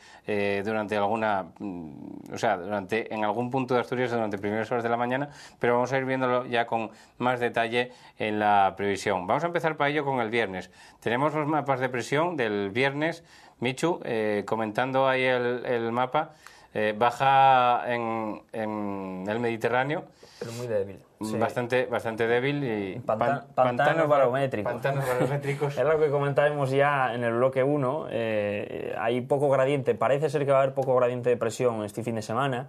Speaker 2: durante alguna, mm, o sea, durante en algún punto de Asturias durante primeras horas de la mañana, pero vamos a ir viéndolo ya con más detalle en la previsión. Vamos a empezar para ello con el viernes. Tenemos los mapas de presión del viernes Michu, eh, comentando ahí el, mapa, eh, baja en, el Mediterráneo.
Speaker 1: Pero muy débil. Bastante,
Speaker 2: bastante débil y... pantanos,
Speaker 1: barométricos. es lo que comentábamos ya en el bloque 1. Eh, hay poco gradiente. Parece ser que va a haber poco gradiente de presión este fin de semana.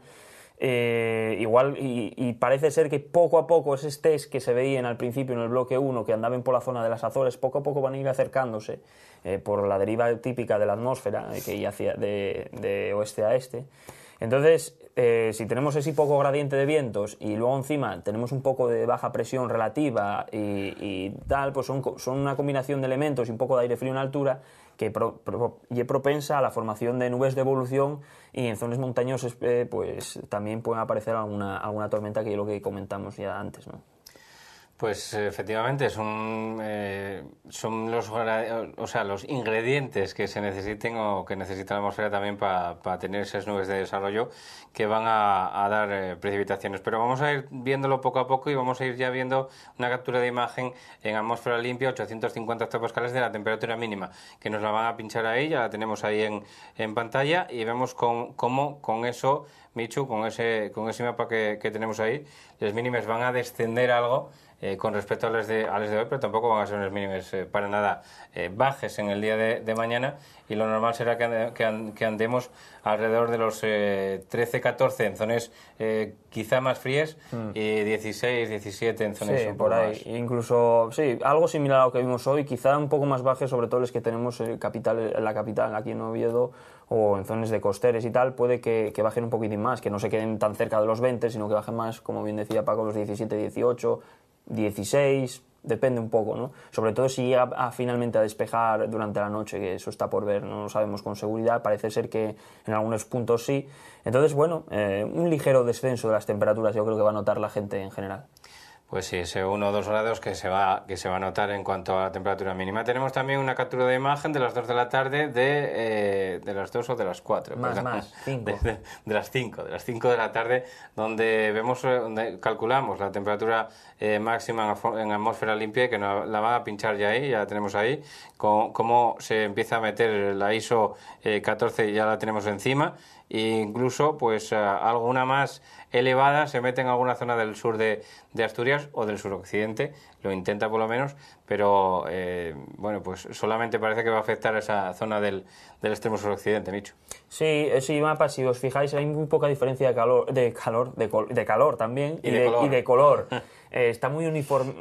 Speaker 1: Eh, igual, y, parece ser que poco a poco esos test que se veían al principio en el bloque 1, que andaban por la zona de las Azores, poco a poco van a ir acercándose eh, por la deriva típica de la atmósfera, eh, que ya de, de, oeste a este. Entonces, si tenemos ese poco gradiente de vientos y luego encima tenemos un poco de baja presión relativa y, tal, pues son, son una combinación de elementos y un poco de aire frío en altura que propensa a la formación de nubes de evolución y en zonas montañosas eh, pues también pueden aparecer alguna, alguna tormenta que es lo que comentamos ya antes,
Speaker 2: pues efectivamente eh, son, los, o sea, los ingredientes que se necesiten o que necesita la atmósfera también para tener esas nubes de desarrollo que van a, dar eh, precipitaciones. Pero vamos a ir viéndolo poco a poco y vamos a ir ya viendo una captura de imagen en atmósfera limpia, 850 hectopascales de la temperatura mínima, que nos la van a pinchar ahí, ya la tenemos ahí en, en pantalla y vemos con, cómo con eso, Michu, con ese, con ese mapa que, que tenemos ahí, las mínimas van a descender algo. Eh, con respecto a las, de, a de hoy, pero tampoco van a ser unas mínimos eh, para nada eh, bajes en el día de, mañana y lo normal será que, andemos alrededor de los 13-14 en zonas quizá más frías mm. y 16-17 en zonas por ahí.
Speaker 1: Incluso, sí, algo similar a lo que vimos hoy, quizá un poco más bajes, sobre todo los que tenemos en, capital, en la capital, aquí en Oviedo o en zonas de costeres y tal, puede que, que, bajen un poquitín más, que no se queden tan cerca de los 20, sino que bajen más, como bien decía Paco, los 17, 18, 16, depende un poco, ¿no? Sobre todo si llega finalmente a despejar durante la noche, que eso está por ver, no lo sabemos con seguridad, parece ser que en algunos puntos sí. Entonces, bueno, eh, un ligero descenso de las temperaturas yo creo que va a notar la gente en general.
Speaker 2: Pues sí, ese 1 o 2 grados que se, va, que se va a notar en cuanto a la temperatura mínima. Tenemos también una captura de imagen de las 2 de la tarde, de, eh, de las 2 o de las 4. Más, más, 5. De, las 5, de las 5 de la tarde, donde vemos, eh, donde calculamos la temperatura eh, máxima en, atmósfera limpia, que nos la va a pinchar ya ahí, ya la tenemos ahí, cómo se empieza a meter la ISO eh, 14, ya la tenemos encima e incluso pues eh, alguna más elevada se mete en alguna zona del sur de, Asturias o del suroccidente, lo intenta por lo menos, pero eh, bueno, pues solamente parece que va a afectar a esa zona del, extremo suroccidente, Micho.
Speaker 1: Sí, eh, sí, mapa, si os fijáis, hay muy poca diferencia de calor, de calor, de, calor también Y de color. Eh, está muy uniforme,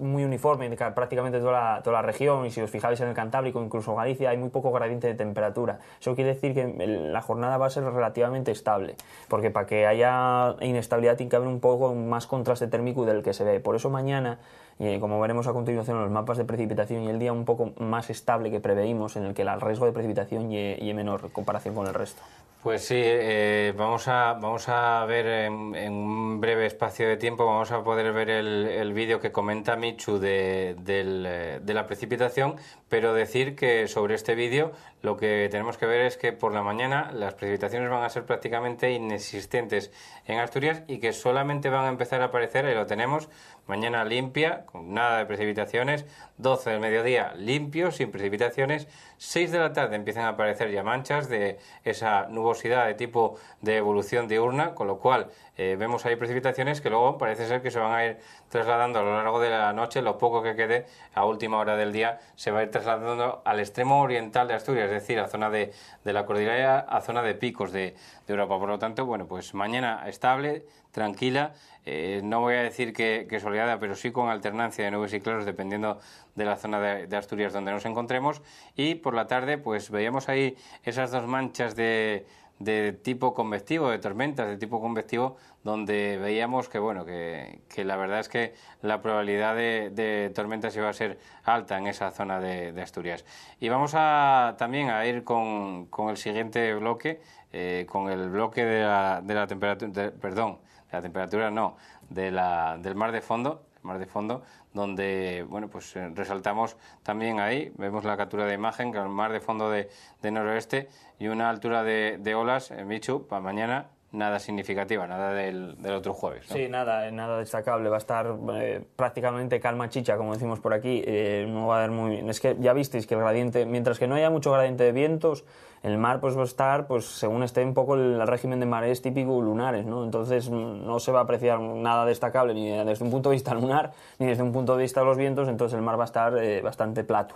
Speaker 1: muy uniforme en prácticamente toda la, toda la región y si os fijáis en el Cantábrico, incluso Galicia, hay muy poco gradiente de temperatura. Eso quiere decir que la jornada va a ser relativamente estable, porque para que haya inestabilidad tiene que haber un poco más contraste térmico del que se ve. Por eso mañana, eh, como veremos a continuación en los mapas de precipitación y el día un poco más estable que preveímos, en el que el riesgo de precipitación y, menor en comparación con el resto.
Speaker 2: Pues sí, eh, vamos, a, vamos a ver en, un breve espacio de tiempo, vamos a poder ver el, el vídeo que comenta Michu de, eh, de, la precipitación, pero decir que sobre este vídeo lo que tenemos que ver es que por la mañana las precipitaciones van a ser prácticamente inexistentes en Asturias y que solamente van a empezar a aparecer, y lo tenemos, mañana limpia, con nada de precipitaciones, 12 del mediodía limpio, sin precipitaciones, 6 de la tarde empiezan a aparecer ya manchas de esa nubosidad de tipo de evolución diurna, con lo cual eh, vemos ahí precipitaciones que luego parece ser que se van a ir trasladando a lo largo de la noche, lo poco que quede a última hora del día se va a ir trasladando al extremo oriental de Asturias, es decir, a zona de, la cordillera, a zona de picos de, Europa. Por lo tanto, bueno, pues mañana estable, tranquila, eh, no voy a decir que, soleada, pero sí con alternancia de nubes y claros dependiendo de la zona de Asturias donde nos encontremos. Y por la tarde, pues veíamos ahí esas dos manchas de de tipo convectivo, de tormentas de tipo convectivo, donde veíamos que, bueno, que, la verdad es que la probabilidad de, tormentas iba a ser alta en esa zona de, Asturias. Y vamos a, también a ir con, con el siguiente bloque, eh, con el bloque de la, temperatura, perdón, la temperatura no, de la, del mar de fondo, mar de fondo, donde bueno pues eh, resaltamos también ahí, vemos la captura de imagen, que el mar de fondo de, noroeste y una altura de, de olas, eh, Michu, para mañana nada significativa, nada del, otro jueves. Sí,
Speaker 1: nada, eh, nada destacable. Va a estar eh, prácticamente calma chicha, como decimos por aquí. Eh, no va a haber muy Es que ya visteis que el gradiente, mientras que no haya mucho gradiente de vientos, el mar pues va a estar, pues según esté un poco el, régimen de mareas típico lunares, ¿no? Entonces mm, no se va a apreciar nada destacable ni desde un punto de vista lunar ni desde un punto de vista de los vientos. Entonces el mar va a estar bastante plato,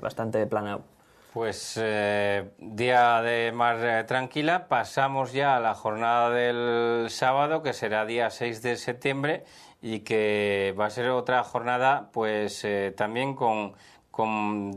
Speaker 1: bastante plano
Speaker 2: pues eh, día de mar eh, tranquila, pasamos ya a la jornada del sábado, que será día 6 de septiembre y que va a ser otra jornada pues eh, también con,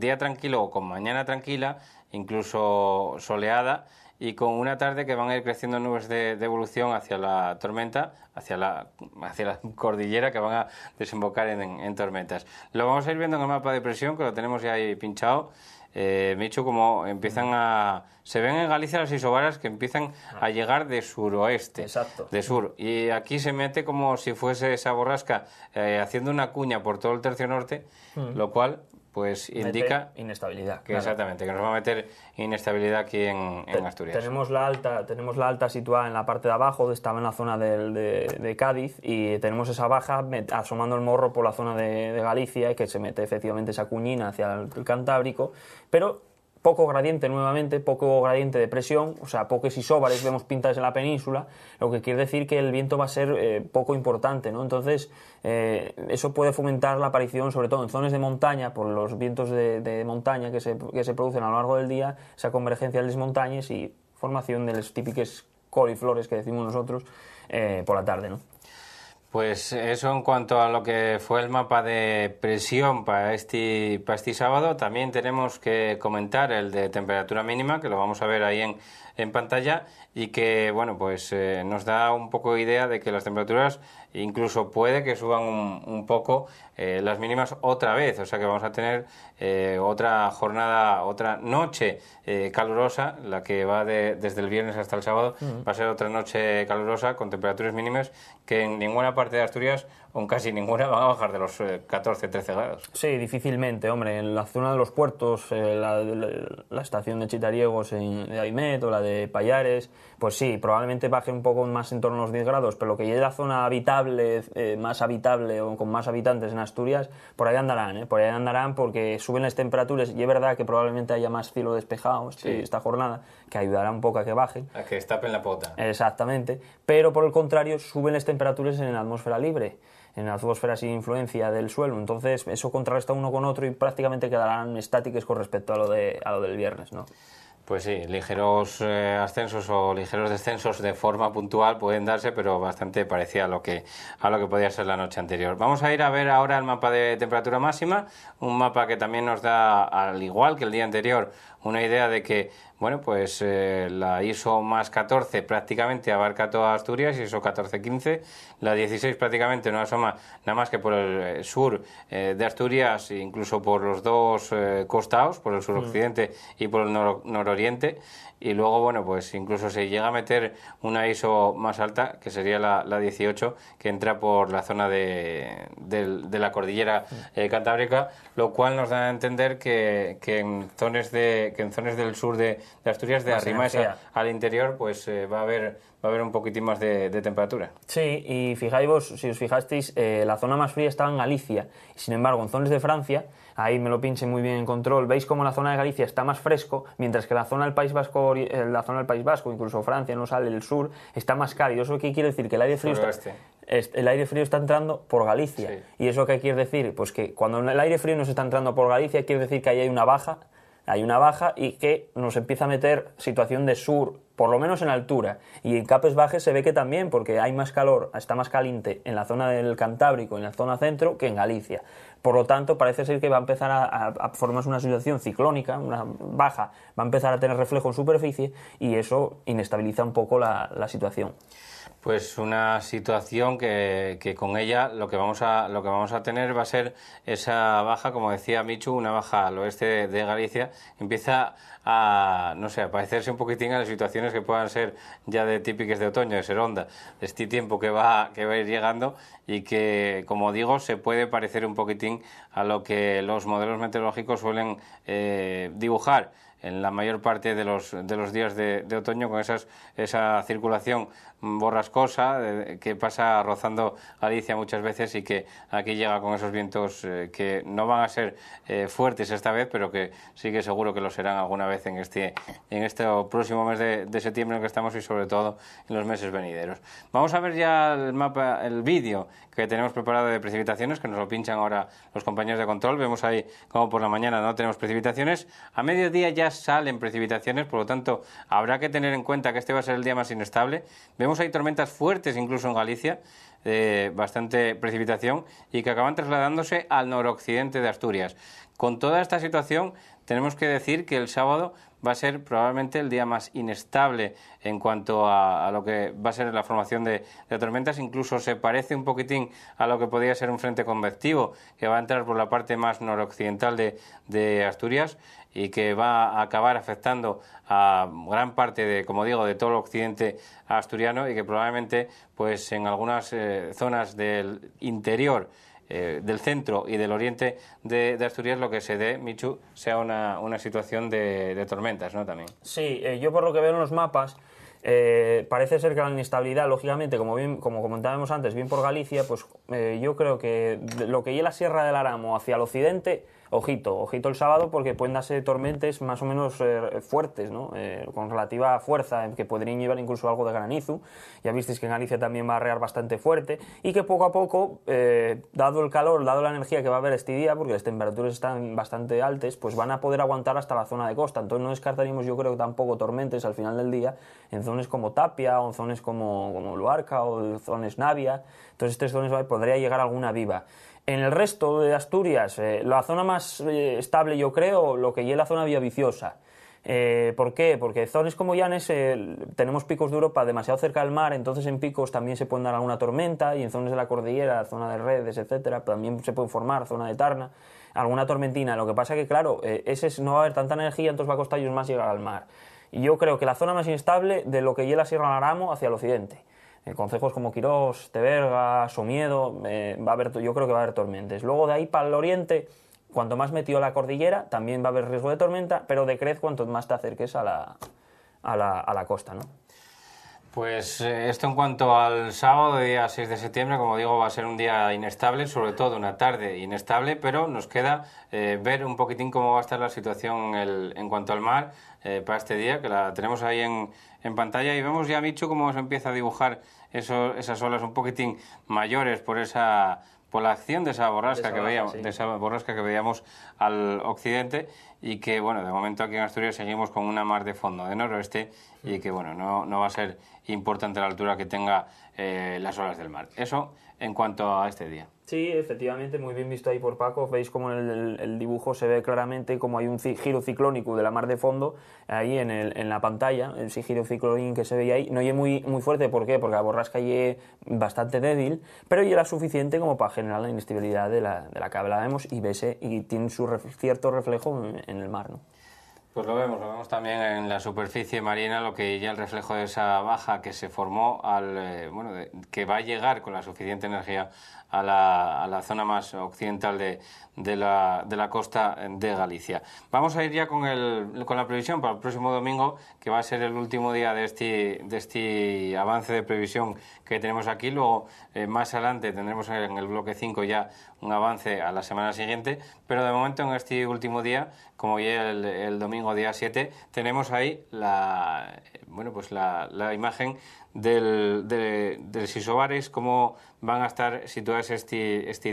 Speaker 2: día tranquilo o con mañana tranquila, incluso soleada y con una tarde que van a ir creciendo nubes de, evolución hacia la tormenta, hacia la, hacia la cordillera que van a desembocar en, en tormentas. Lo vamos a ir viendo en el mapa de presión, que lo tenemos ya ahí pinchado eh, me he como empiezan a. Se ven en Galicia las isobaras que empiezan a llegar de suroeste. De sur. Y aquí se mete como si fuese esa borrasca eh, haciendo una cuña por todo el tercio norte, hmm. lo cual pues indica
Speaker 1: inestabilidad.
Speaker 2: Que Exactamente, que nos va a meter inestabilidad aquí en, Asturias. Tenemos
Speaker 1: la alta, tenemos la alta situada en la parte de abajo, estaba en la zona del, de, Cádiz, y tenemos esa baja asomando el morro por la zona de, de Galicia, que se mete efectivamente esa cuñina hacia el Cantábrico, pero poco gradiente nuevamente, poco gradiente de presión, o sea, pocos isóbares vemos pintas en la península, lo que quiere decir que el viento va a ser eh, poco importante, ¿no? Entonces, eh, eso puede fomentar la aparición, sobre todo en zonas de montaña, por los vientos de, montaña que se, producen a lo largo del día, esa convergencia de las montañas y formación de los típicos coliflores que decimos nosotros eh, por la tarde,
Speaker 2: pues eso en cuanto a lo que fue el mapa de presión para este, para este sábado. También tenemos que comentar el de temperatura mínima, que lo vamos a ver ahí en en pantalla y que bueno pues eh, nos da un poco de idea de que las temperaturas incluso puede que suban un, poco eh, las mínimas otra vez o sea que vamos a tener eh, otra jornada otra noche calurosa la que va de, desde el viernes hasta el sábado va a ser otra noche calurosa con temperaturas mínimas que en ninguna parte de Asturias con casi ninguna van a bajar de los 14, eh, 13 grados.
Speaker 1: Sí, difícilmente, hombre. En la zona de los puertos, eh, la, estación de Chitariegos en, de Aimet o la de Payares, pues sí, probablemente baje un poco más en torno a los 10 grados, pero lo que es la zona habitable, eh, más habitable o con más habitantes en Asturias, por ahí andarán, por ahí andarán porque suben las temperaturas y es verdad que probablemente haya más cielo despejado este, esta jornada, que ayudará un poco a que baje.
Speaker 2: A que en la pota.
Speaker 1: Exactamente, pero por el contrario suben las temperaturas en la atmósfera libre en la atmósfera sin influencia del suelo. Entonces, eso contrarresta uno con otro y prácticamente quedarán estáticas con respecto a lo, de, a lo del viernes, ¿no?
Speaker 2: Pues sí, ligeros eh, ascensos o ligeros descensos de forma puntual pueden darse, pero bastante parecía lo que a lo que podía ser la noche anterior. Vamos a ir a ver ahora el mapa de temperatura máxima, un mapa que también nos da, al igual que el día anterior, una idea de que, bueno, pues eh, la ISO más 14 prácticamente abarca toda Asturias, ISO 14-15, la 16 prácticamente no asoma nada más que por el eh, sur eh, de Asturias, e incluso por los dos costados, por el suroccidente occidente y por el nororiente, y luego, bueno, pues incluso se llega a meter una ISO más alta, que sería la, 18, que entra por la zona de, la cordillera cantábrica, lo cual nos da a entender que, que en zonas de que, en zonas del sur de, Asturias, de Arrimaes al interior, pues eh, va, a haber, va a haber un poquitín más de, temperatura.
Speaker 1: Sí, y fijáis vos, si os fijasteis, eh, la zona más fría estaba en Galicia. Sin embargo, en zonas de Francia, ahí me lo pinche muy bien en control, veis cómo la zona de Galicia está más fresco, mientras que la zona del País Vasco, eh, la zona del País Vasco, incluso Francia, no sale el sur, está más cálido. ¿Eso qué quiere decir? Que el aire frío está, el aire frío está entrando por Galicia. ¿Y eso qué quiere decir? Pues que cuando el aire frío nos está entrando por Galicia, quiere decir que ahí hay una baja hay una baja y que nos empieza a meter situación de sur, por lo menos en altura. Y en capes bajes se ve que también, porque hay más calor, está más caliente en la zona del Cantábrico, en la zona centro, que en Galicia. Por lo tanto, parece ser que va a empezar a, formarse una situación ciclónica, una baja, va a empezar a tener reflejo en superficie y eso inestabiliza un poco la situación
Speaker 2: pues una situación que, con ella lo que vamos a lo que vamos a tener va a ser esa baja como decía Michu una baja al oeste de, Galicia empieza a no sé a parecerse un poquitín a las situaciones que puedan ser ya de típicas de otoño de ser onda de este tiempo que va que va a ir llegando y que como digo se puede parecer un poquitín a lo que los modelos meteorológicos suelen eh, dibujar en la mayor parte de los, de los días de, otoño con esa circulación borrascosa que pasa rozando Galicia muchas veces y que aquí llega con esos vientos eh, que no van a ser eh, fuertes esta vez, pero que sí que seguro que lo serán alguna vez en este, en este próximo mes de, septiembre en que estamos y sobre todo en los meses venideros. Vamos a ver ya el mapa, el vídeo que tenemos preparado de precipitaciones, que nos lo pinchan ahora los compañeros de control. Vemos ahí como por la mañana no tenemos precipitaciones. A mediodía ya salen precipitaciones, por lo tanto habrá que tener en cuenta que este va a ser el día más inestable. Hay tormentas fuertes incluso en Galicia, de bastante precipitación, y que acaban trasladándose al noroccidente de Asturias. Con toda esta situación, tenemos que decir que el sábado va a ser probablemente el día más inestable en cuanto a, lo que va a ser la formación de, tormentas. Incluso se parece un poquitín a lo que podría ser un frente convectivo que va a entrar por la parte más noroccidental de Asturias y que va a acabar afectando a gran parte de, como digo, de todo el occidente asturiano y que probablemente, pues en algunas eh, zonas del interior eh, del centro y del oriente de, Asturias lo que se dé, Michu, sea una, situación de, tormentas, ¿no? También.
Speaker 1: Sí, eh, yo por lo que veo en los mapas, parece ser que la inestabilidad, lógicamente, como, como comentábamos antes, bien por Galicia, pues yo creo que lo que llega la Sierra del Aramo hacia el occidente ojito, ojito el sábado porque pueden darse tormentes más o menos eh, fuertes, eh, con relativa fuerza, que podrían llevar incluso algo de granizo. Ya visteis que en Galicia también va a rear bastante fuerte y que poco a poco, eh, dado el calor, dado la energía que va a haber este día, porque las temperaturas están bastante altas, pues van a poder aguantar hasta la zona de costa. Entonces no descartaríamos yo creo tampoco tormentes al final del día en zonas como Tapia o en zonas como, Luarca o en zonas Navia. Entonces estas zonas podría llegar alguna viva. En el resto de Asturias, eh, la zona más eh, estable, yo creo, lo que es la zona vía viciosa. Eh, ¿Por qué? Porque zonas como Llanes tenemos picos de Europa demasiado cerca del mar, entonces en picos también se puede dar alguna tormenta y en zonas de la cordillera, zona de redes, etcétera, también se puede formar zona de Tarna, alguna tormentina. Lo que pasa que, claro, ese no va a haber tanta energía, entonces va a costar más llegar al mar. Y yo creo que la zona más inestable de lo que la Sierra Aramo hacia el occidente concejos como Quirós, Teverga, su Miedo eh, va a haber, yo creo que va a haber tormentas. Luego de ahí para el oriente, cuanto más metido la cordillera, también va a haber riesgo de tormenta, pero decrez cuanto más te acerques a la, a la, costa, ¿no?
Speaker 2: Pues eh, esto en cuanto al sábado, día 6 de septiembre, como digo, va a ser un día inestable, sobre todo una tarde inestable, pero nos queda eh, ver un poquitín cómo va a estar la situación en cuanto al mar para este día, que la tenemos ahí en, en pantalla y vemos ya, Michu, cómo se empieza a dibujar esas olas un poquitín mayores por esa por la acción de esa borrasca, que, veíamos, de esa borrasca que veíamos al occidente y que, bueno, de momento aquí en Asturias seguimos con una mar de fondo de noroeste y que, bueno, no, no va a ser importante la altura que tenga eh, las olas del mar. Eso en cuanto a este día.
Speaker 1: Sí, efectivamente, muy bien visto ahí por Paco. Veis como en el, dibujo se ve claramente como hay un giro ciclónico de la mar de fondo ahí en, la pantalla, el giro ciclónico que se veía ahí. No es muy, fuerte, ¿por qué? Porque la borrasca y bastante débil, pero ya era suficiente como para generar la inestabilidad de la, de la que hablábamos y y tiene su cierto reflejo en, el mar,
Speaker 2: Pues lo vemos, lo vemos también en la superficie marina, lo que ya el reflejo de esa baja que se formó, al, eh, que va a llegar con la suficiente energía a la, zona más occidental de, la, costa de Galicia. Vamos a ir ya con, el, con la previsión para el próximo domingo, que va a ser el último día de este, de este avance de previsión que tenemos aquí. Luego, eh, más adelante, tendremos en el bloque 5 ya un avance a la semana siguiente, pero de momento en este último día, como ya el, el domingo día 7, tenemos ahí la, eh, bueno, pues la, la imagen del, de, del van a estar situadas este, este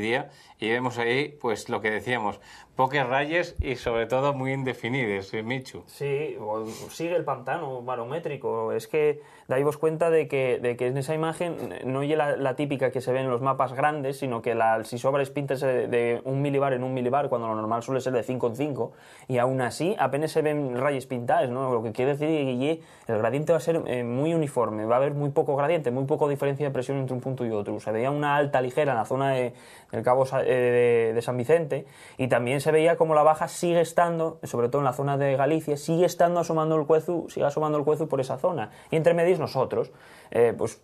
Speaker 2: y vemos ahí, pues lo que decíamos, pocas rayas y sobre todo muy indefinidos
Speaker 1: ¿eh, Michu. Sí, sigue el pantano barométrico. Es que dais cuenta de que, de que en esa imagen no es la, típica que se ve en los mapas grandes, sino que la, si sobra es de, de un milibar en un milibar, cuando lo normal suele ser de 5 en 5, y aún así apenas se ven rayas pintadas, ¿no? Lo que quiere decir que el gradiente va a ser eh, muy uniforme, va a haber muy poco gradiente, muy poco diferencia de presión entre un punto y otro. O se veía una alta ligera en la zona de, el Cabo eh, de, San Vicente, y también se veía como la baja sigue estando, sobre todo en la zona de Galicia, sigue estando asomando el cuezu, sigue asomando el por esa zona. Y entre medias nosotros, eh, pues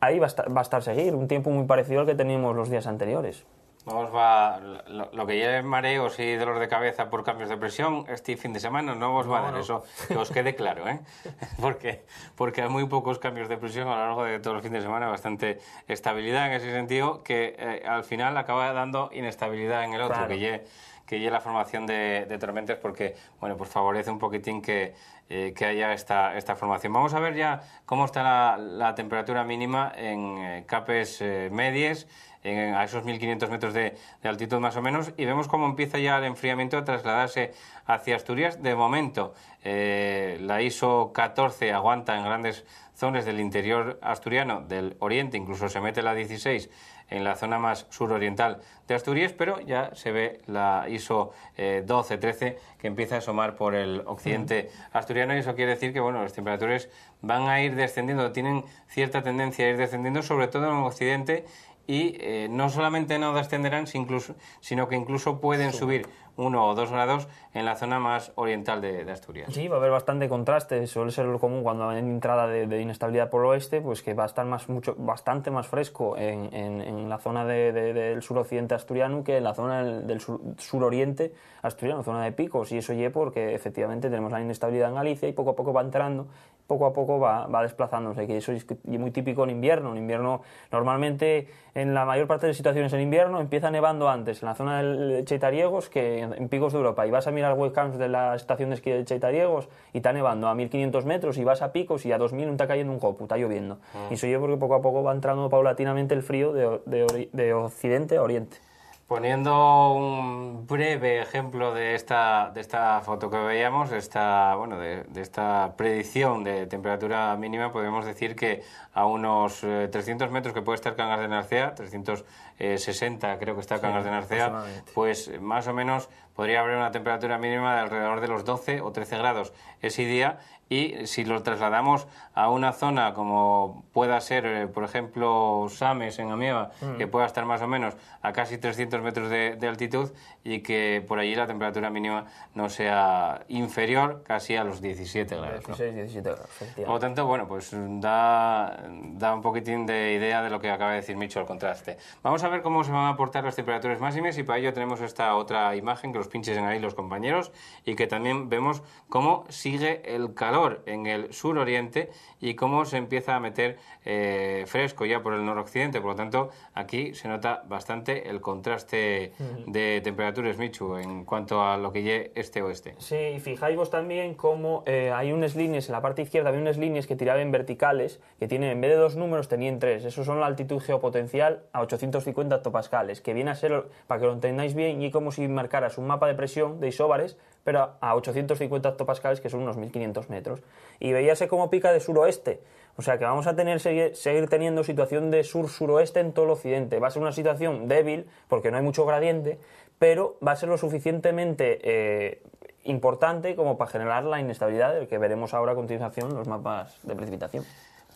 Speaker 1: ahí va a, estar, va a estar seguir, un tiempo muy parecido al que teníamos los días anteriores
Speaker 2: va, lo, que lleve mareos y dolor de cabeza por cambios de presión, este fin de semana no os va a dar eso, que os quede claro, ¿eh? porque, porque hay muy pocos cambios de presión a lo largo de todo el fin de semana, bastante estabilidad en ese sentido, que eh, al final acaba dando inestabilidad en el otro, que lleve la formación de, tormentas porque, bueno, pues favorece un poquitín que, eh, haya esta, formación. Vamos a ver ya cómo está la, temperatura mínima en capes medias en, a esos 1.500 metros de, altitud más o menos, y vemos cómo empieza ya el enfriamiento a trasladarse hacia Asturias. De momento, eh, la ISO 14 aguanta en grandes zonas del interior asturiano, del oriente, incluso se mete la 16 en la zona más suroriental de Asturias, pero ya se ve la ISO 12-13 eh, que empieza a asomar por el occidente asturiano y eso quiere decir que bueno, las temperaturas van a ir descendiendo, tienen cierta tendencia a ir descendiendo, sobre todo en el occidente y eh, no solamente no descenderán, sino que incluso pueden subir uno o dos grados en la zona más oriental de, Asturias.
Speaker 1: Sí, va a haber bastante contraste. Suele ser lo común cuando hay entrada de, inestabilidad por el oeste, pues que va a estar más, mucho, bastante más fresco en, la zona del suroccidente asturiano que en la zona del, suroriente asturiano, zona de picos. Y eso lleva porque efectivamente tenemos la inestabilidad en Galicia y poco a poco va entrando poco a poco va, desplazándose, que eso es muy típico en invierno. En invierno, normalmente, en la mayor parte de las situaciones en invierno, empieza nevando antes en la zona de Cheitariegos que en, picos de Europa. Y vas a mirar webcams de la estación de esquí de Cheitariegos y está nevando a 1500 metros y vas a picos y a 2000 está cayendo un copo, está lloviendo. Ah. Y eso yo porque poco a poco va entrando paulatinamente el frío de, de occidente a oriente.
Speaker 2: Poniendo un breve ejemplo de esta, de esta foto que veíamos, esta, bueno, de, esta predicción de temperatura mínima, podemos decir que a unos 300 eh, metros que puede estar Cangas de Narcea, 360 eh, creo que está Cangas de Narcea, pues eh, más o menos podría haber una temperatura mínima de alrededor de los 12 o 13 grados ese día y si lo trasladamos a una zona como pueda ser, eh, por ejemplo, Sames en Amieva, mm. que pueda estar más o menos a casi 300 metros de, de altitud, y que por allí la temperatura mínima no sea inferior casi a los 17 grados.
Speaker 1: Por lo
Speaker 2: tanto, bueno, pues da, da un poquitín de idea de lo que acaba de decir Micho, el contraste. Vamos a ver cómo se van a aportar las temperaturas máximas y para ello tenemos esta otra imagen que los pinches en ahí los compañeros y que también vemos cómo sigue el calor en el sur oriente y cómo se empieza a meter eh, fresco ya por el noroccidente. Por lo tanto, aquí se nota bastante el contraste de temperatura temperaturas, Michu, en cuanto a lo que lleve este-oeste.
Speaker 1: Sí, y fijáis vos también cómo eh, hay unas líneas, en la parte izquierda había unas líneas que tiraban verticales, que tienen, en vez de dos números, tenían tres. Eso son la altitud geopotencial a 850 hectopascales, que viene a ser, para que lo entendáis bien, y como si marcaras un mapa de presión de isóbares pero a 850 hectopascales, que son unos 1500 metros. Y veíase cómo pica de suroeste. O sea que vamos a tener, seguir teniendo situación de sur-suroeste en todo el occidente. Va a ser una situación débil, porque no hay mucho gradiente, pero va a ser lo suficientemente eh, importante como para generar la inestabilidad del que veremos ahora a continuación los mapas de precipitación.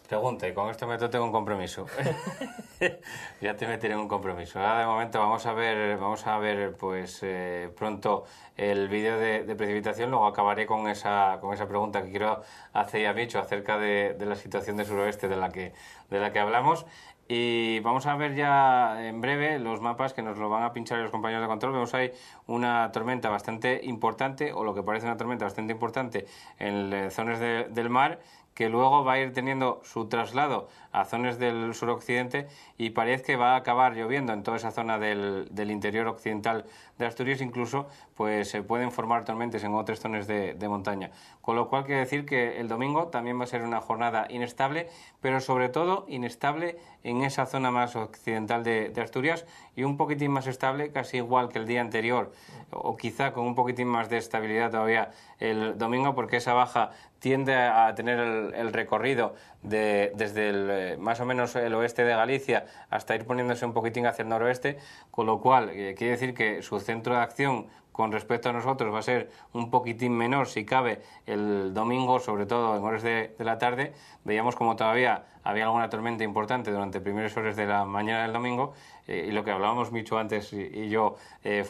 Speaker 2: Pregunta, y con esto me tengo un compromiso. ya te meteré en un compromiso. de momento vamos a ver, vamos a ver pues eh, pronto el vídeo de, precipitación, luego acabaré con esa, con esa pregunta que quiero hacer ya, dicho, acerca de, la situación del suroeste de la que, de la que hablamos. Y vamos a ver ya en breve los mapas que nos lo van a pinchar los compañeros de control. Vemos ahí una tormenta bastante importante, o lo que parece una tormenta bastante importante, en zonas del mar que luego va a ir teniendo su traslado a zonas del suroccidente y parece que va a acabar lloviendo en toda esa zona del, del interior occidental de Asturias, incluso pues se pueden formar tormentas... en otras zonas de, montaña. Con lo cual quiere decir que el domingo también va a ser una jornada inestable, pero sobre todo inestable en esa zona más occidental de, Asturias y un poquitín más estable, casi igual que el día anterior, o quizá con un poquitín más de estabilidad todavía el domingo, porque esa baja tiende a tener el recorrido desde eh, más o menos el oeste de Galicia hasta ir poniéndose un poquitín hacia el noroeste, con lo cual eh, quiere decir que su centro de acción con respecto a nosotros va a ser un poquitín menor, si cabe, el domingo, sobre todo en horas de, la tarde. Veíamos como todavía había alguna tormenta importante durante primeras horas de la mañana del domingo, eh, y lo que hablábamos mucho antes y, yo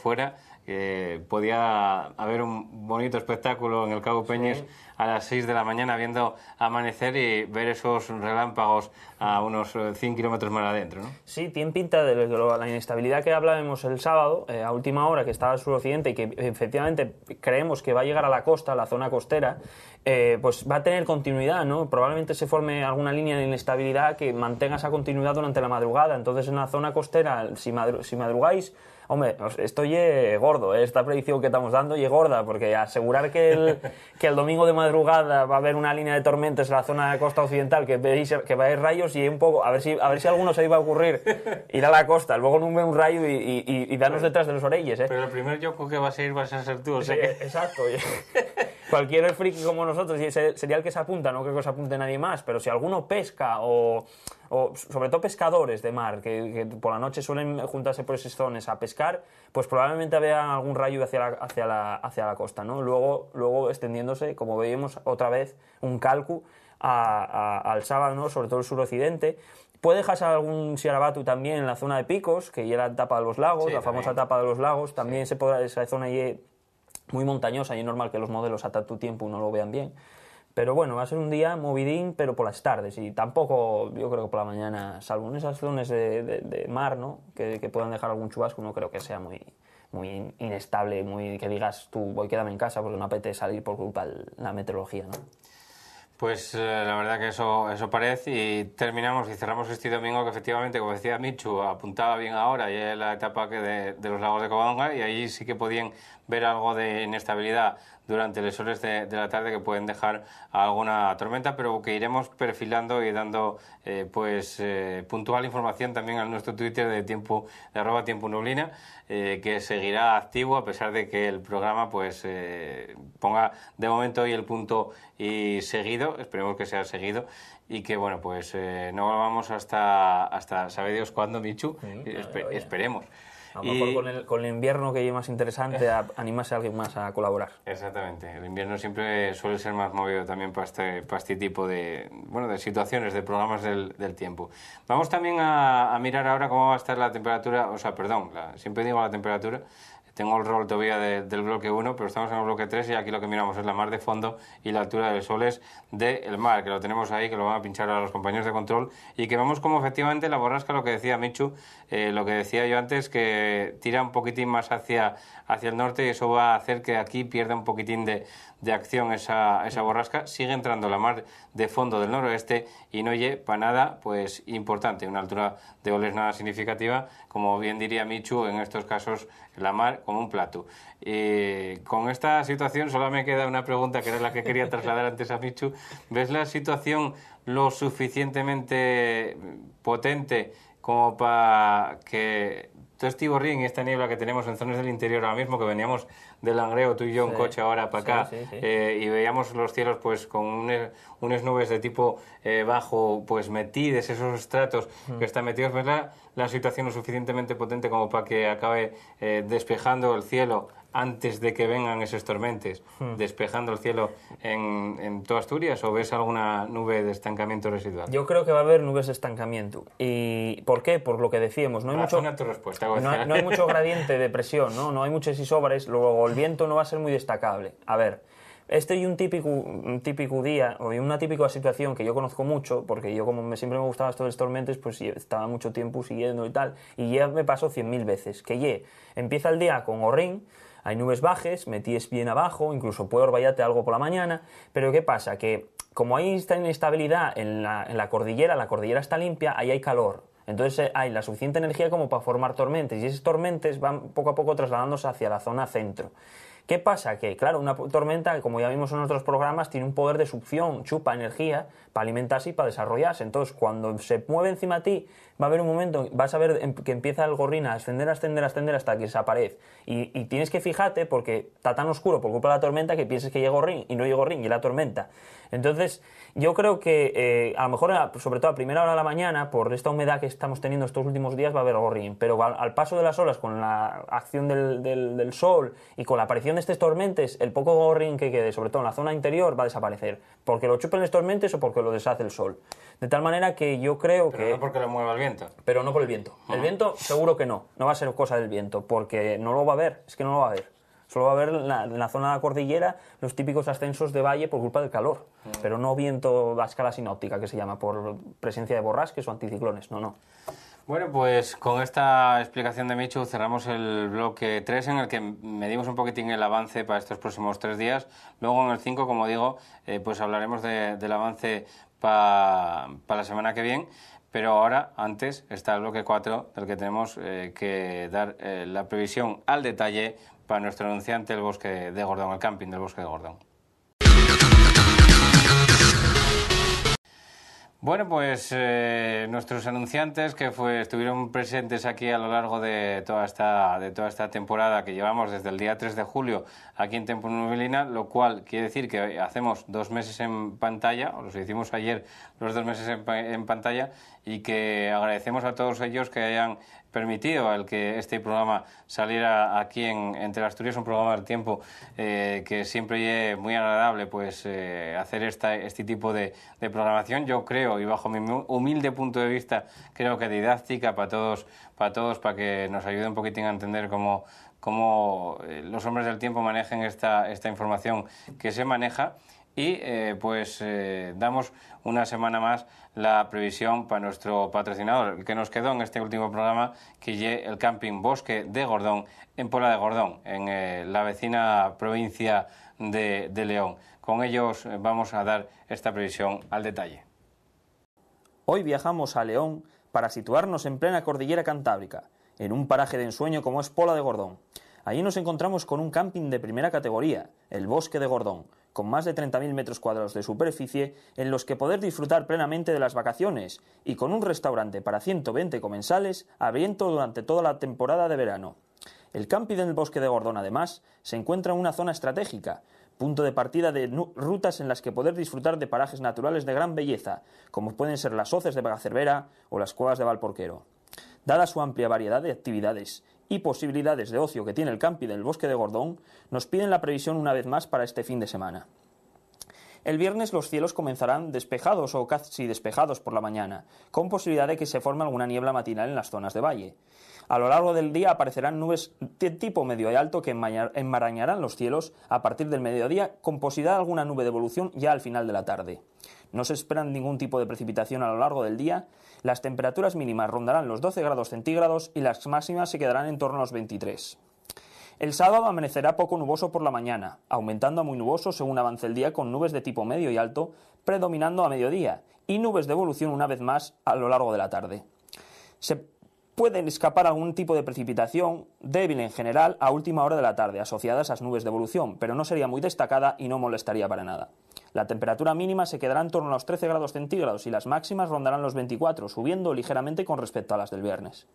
Speaker 2: fuera, ...que podía haber un bonito espectáculo en el Cabo Peñes a las 6 de la mañana viendo amanecer y ver esos relámpagos a unos 100 eh, kilómetros más adentro. ¿no?
Speaker 1: Sí, tiene pinta de, la inestabilidad que hablábamos el sábado, eh, a última hora, que estaba al suroccidente y que efectivamente creemos que va a llegar a la costa, a la zona costera, eh, pues va a tener continuidad, ¿no? Probablemente se forme alguna línea de inestabilidad que mantenga esa continuidad durante la madrugada. Entonces, en la zona costera, si madrugáis, Hombre, estoy gordo, ¿eh? esta predicción que estamos dando y gorda, porque asegurar que el, que el domingo de madrugada va a haber una línea de tormentas en la zona de costa occidental, que, veis, que va a haber rayos y un poco, a ver si a ver si alguno se iba a ocurrir ir a la costa, luego no ve un rayo y, y, darnos detrás de los orelles. ¿eh? Pero el primer
Speaker 2: yo que vas a ir vas a ser tú, o sea Exacto.
Speaker 1: cualquier friki como nosotros, y sería el que se apunta, no creo que se apunte nadie más, pero si alguno pesca o, sobre todo pescadores de mar, que, por la noche suelen juntarse por esas zonas a pescar, pues probablemente vean algún rayo hacia la, hacia la, hacia la costa, ¿no? Luego, luego extendiéndose, como veíamos otra vez, un calcu al sábado, ¿no? sobre todo el suroccidente. Puede dejarse algún Siarabatu también en la zona de picos, que ya la tapa de los lagos, la famosa tapa de los lagos, también se podrá, esa zona allí muy montañosa y es normal que los modelos a tanto tiempo no lo vean bien. Pero bueno, va a ser un día movidín, pero por las tardes. Y tampoco, yo creo que por la mañana, salvo en esas zonas de, de, mar, ¿no? Que, que, puedan dejar algún chubasco, no creo que sea muy, muy inestable, muy que digas tú, voy, quedarme en casa porque no apetece salir por culpa de la meteorología, ¿no?
Speaker 2: Pues eh, la verdad que eso, eso parece y terminamos y cerramos este domingo que efectivamente, como decía Michu, apuntaba bien ahora y es la etapa que de, los lagos de Covadonga y ahí sí que podían ver algo de inestabilidad durante las horas de, la tarde que pueden dejar alguna tormenta, pero que iremos perfilando y dando eh, pues eh, puntual información también a nuestro Twitter de tiempo de arroba tiempo nublina, eh, que seguirá activo a pesar de que el programa pues ponga de momento hoy el punto y seguido, esperemos que sea seguido y que bueno pues no volvamos hasta hasta sabe Dios cuándo Michu, esperemos. A lo mejor con,
Speaker 1: el, con, el, invierno que es más interesante, animarse a alguien más a colaborar.
Speaker 2: Exactamente. El invierno siempre suele ser más movido también para este, para este tipo de, bueno, de situaciones, de programas del, tiempo. Vamos también a, mirar ahora cómo va a estar la temperatura, o sea, perdón, siempre digo la temperatura, tengo el rol todavía del bloque 1, pero estamos en el bloque 3 y aquí lo que miramos es la mar de fondo y la altura de soles del mar, que lo tenemos ahí, que lo van a pinchar a los compañeros de control y que vemos como efectivamente la borrasca, lo que decía Michu, eh, lo que decía yo antes, que tira un poquitín más hacia, hacia el norte y eso va a hacer que aquí pierda un poquitín de, acción esa, esa borrasca. Sigue entrando la mar de fondo del noroeste y no para nada pues importante, una altura de oles nada significativa como bien diría Michu, en estos casos la mar como un plato. Eh, con esta situación solo me queda una pregunta que era la que quería trasladar antes a Michu. ¿Ves la situación lo suficientemente potente como para que todo este borrín y esta niebla que tenemos en zonas del interior ahora mismo, que veníamos del Langreo, tú y yo en coche ahora para acá, eh, y veíamos los cielos pues con unas, nubes de tipo eh, bajo, pues metidas, esos estratos mm. que están metidos, ¿verdad? La situación es suficientemente potente como para que acabe eh, despejando el cielo antes de que vengan esos tormentes, hmm. despejando el cielo en, en toda Asturias o ves alguna nube de estancamiento residual?
Speaker 1: Yo creo que va a haber nubes de estancamiento. ¿Y por qué? Por lo que decíamos. No hay, mucho, respuesta, no, hay, mucho gradiente de presión, ¿no? hay muchos isóbares, luego el viento no va a ser muy destacable. A ver, este y un típico, típico día o una típica situación que yo conozco mucho, porque yo como me, siempre me gustaba estos de tormentes, pues estaba mucho tiempo siguiendo y tal, y ya me pasó mil veces, que ye, empieza el día con O-Ring hay nubes bajas, metíes bien abajo, incluso puede orvallarte algo por la mañana, pero ¿qué pasa? Que como hay esta inestabilidad en la, en la cordillera, la cordillera está limpia, ahí hay calor, entonces eh, hay la suficiente energía como para formar tormentas y esas tormentas van poco a poco trasladándose hacia la zona centro. ¿Qué pasa? Que, claro, una tormenta, como ya vimos en otros programas, tiene un poder de succión, chupa energía, para alimentarse y para desarrollarse. Entonces, cuando se mueve encima de ti, va a haber un momento, vas a ver que empieza el gorrina a ascender, ascender, ascender hasta que desaparece. Y, tienes que fijarte, porque está tan oscuro por culpa de la tormenta que piensas que llegó gorrín y no llegó gorrín, y la tormenta. Entonces, yo creo que eh, a lo mejor, sobre todo a primera hora de la mañana, por esta humedad que estamos teniendo estos últimos días, va a haber gorrín. Pero al, paso de las horas, con la acción del, sol y con la aparición de estos tormentes, el poco gorrín que quede, sobre todo en la zona interior, va a desaparecer. Porque lo chupen las tormentes o porque lo deshace el sol. De tal manera que yo creo que... No porque lo mueva el viento. Pero no por el viento. El viento seguro que no. No va a ser cosa del viento, porque no lo va a ver. Es que no lo va a ver. Solo va a ver en la, zona de la cordillera los típicos ascensos de valle por culpa del calor, mm. pero no viento a escala sinóptica, que se llama, por presencia de borrasques o anticiclones. No, no.
Speaker 2: Bueno, pues con esta explicación de Michu cerramos el bloque 3 en el que medimos un poquitín el avance para estos próximos tres días. Luego en el 5, como digo, eh, pues hablaremos del avance para la semana que viene. Pero ahora, antes, está el bloque 4 del que tenemos eh, que dar eh, la previsión al detalle para nuestro anunciante, el bosque de Gordón, el camping del bosque de Gordón. Bueno, pues eh, nuestros anunciantes que estuvieron presentes aquí a lo largo de toda, esta, de toda esta temporada que llevamos desde el día 3 de julio aquí en Tempo Nubilina, lo cual quiere decir que hacemos dos meses en pantalla, o los hicimos ayer los dos meses en, en pantalla, y que agradecemos a todos ellos que hayan permitido al que este programa saliera aquí en Entre Asturias, un programa del tiempo eh, que siempre es muy agradable pues eh, hacer este tipo de, programación. Yo creo, y bajo mi humilde punto de vista, creo que didáctica para todos, para todos, para que nos ayude un poquitín a entender cómo, eh, los hombres del tiempo manejen esta, esta información que se maneja y eh, pues eh, damos una semana más la previsión para nuestro patrocinador, el que nos quedó en este último programa, que es el Camping Bosque de Gordón, en Pola de Gordón, en eh, la vecina provincia de, de León. Con ellos vamos a dar esta previsión al detalle. Hoy
Speaker 1: viajamos a León para situarnos en plena cordillera cantábrica, en un paraje de ensueño como es Pola de Gordón. Allí nos encontramos con un camping de primera categoría, el Bosque de Gordón, con más de 30.000 metros cuadrados de superficie en los que poder disfrutar plenamente de las vacaciones y con un restaurante para 120 comensales abierto durante toda la temporada de verano. El camping del bosque de Gordón, además, se encuentra en una zona estratégica, punto de partida de rutas en las que poder disfrutar de parajes naturales de gran belleza, como pueden ser las hoces de Cervera o las cuevas de Valporquero. Dada su amplia variedad de actividades y posibilidades de ocio que tiene el campi del bosque de Gordón, nos piden la previsión una vez más para este fin de semana. El viernes los cielos comenzarán despejados o casi despejados por la mañana, con posibilidad de que se forme alguna niebla matinal en las zonas de valle. A lo largo del día aparecerán nubes de tipo medio y alto que enmarañarán los cielos a partir del mediodía, con posibilidad de alguna nube de evolución ya al final de la tarde. No se esperan ningún tipo de precipitación a lo largo del día. Las temperaturas mínimas rondarán los 12 grados centígrados y las máximas se quedarán en torno a los 23. El sábado amanecerá poco nuboso por la mañana, aumentando a muy nuboso según avance el día con nubes de tipo medio y alto predominando a mediodía y nubes de evolución una vez más a lo largo de la tarde pueden escapar algún tipo de precipitación débil en general a última hora de la tarde, asociadas a esas nubes de evolución, pero no sería muy destacada y no molestaría para nada. La temperatura mínima se quedará en torno a los 13 grados centígrados y las máximas rondarán los 24, subiendo ligeramente con respecto a las del viernes.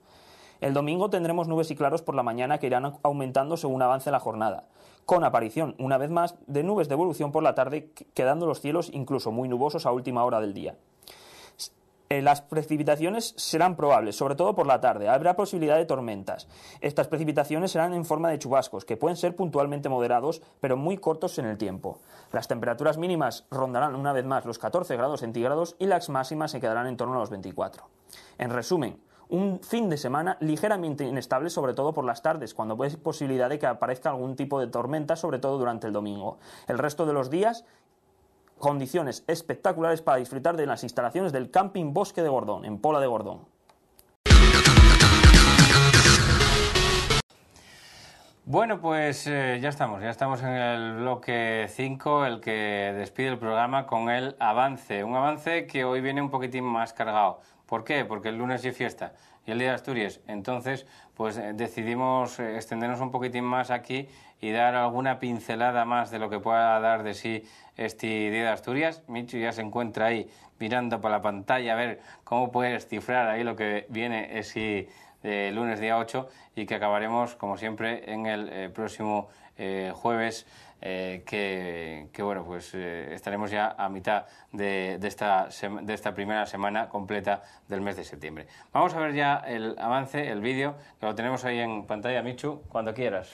Speaker 1: El domingo tendremos nubes y claros por la mañana que irán aumentando según avance la jornada, con aparición, una vez más, de nubes de evolución por la tarde, quedando los cielos incluso muy nubosos a última hora del día. Eh, las precipitaciones serán probables, sobre todo por la tarde. Habrá posibilidad de tormentas. Estas precipitaciones serán en forma de chubascos, que pueden ser puntualmente moderados, pero muy cortos en el tiempo. Las temperaturas mínimas rondarán una vez más los 14 grados centígrados y las máximas se quedarán en torno a los 24. En resumen, un fin de semana ligeramente inestable, sobre todo por las tardes, cuando hay posibilidad de que aparezca algún tipo de tormenta, sobre todo durante el domingo. El resto de los días condiciones espectaculares para disfrutar de las instalaciones del Camping Bosque de Gordón, en Pola de Gordón.
Speaker 2: Bueno, pues eh, ya estamos, ya estamos en el bloque 5, el que despide el programa con el avance. Un avance que hoy viene un poquitín más cargado. ¿Por qué? Porque el lunes hay fiesta y el día de Asturias. Entonces, pues eh, decidimos eh, extendernos un poquitín más aquí y dar alguna pincelada más de lo que pueda dar de sí este día de Asturias. Michu ya se encuentra ahí mirando para la pantalla a ver cómo puedes cifrar ahí lo que viene ese de eh, lunes día 8 y que acabaremos, como siempre, en el próximo jueves. Eh, que, bueno, pues eh, estaremos ya a mitad de, de, esta de esta primera semana completa del mes de septiembre. Vamos a ver ya el avance, el vídeo, que lo tenemos ahí en pantalla, Michu, cuando quieras.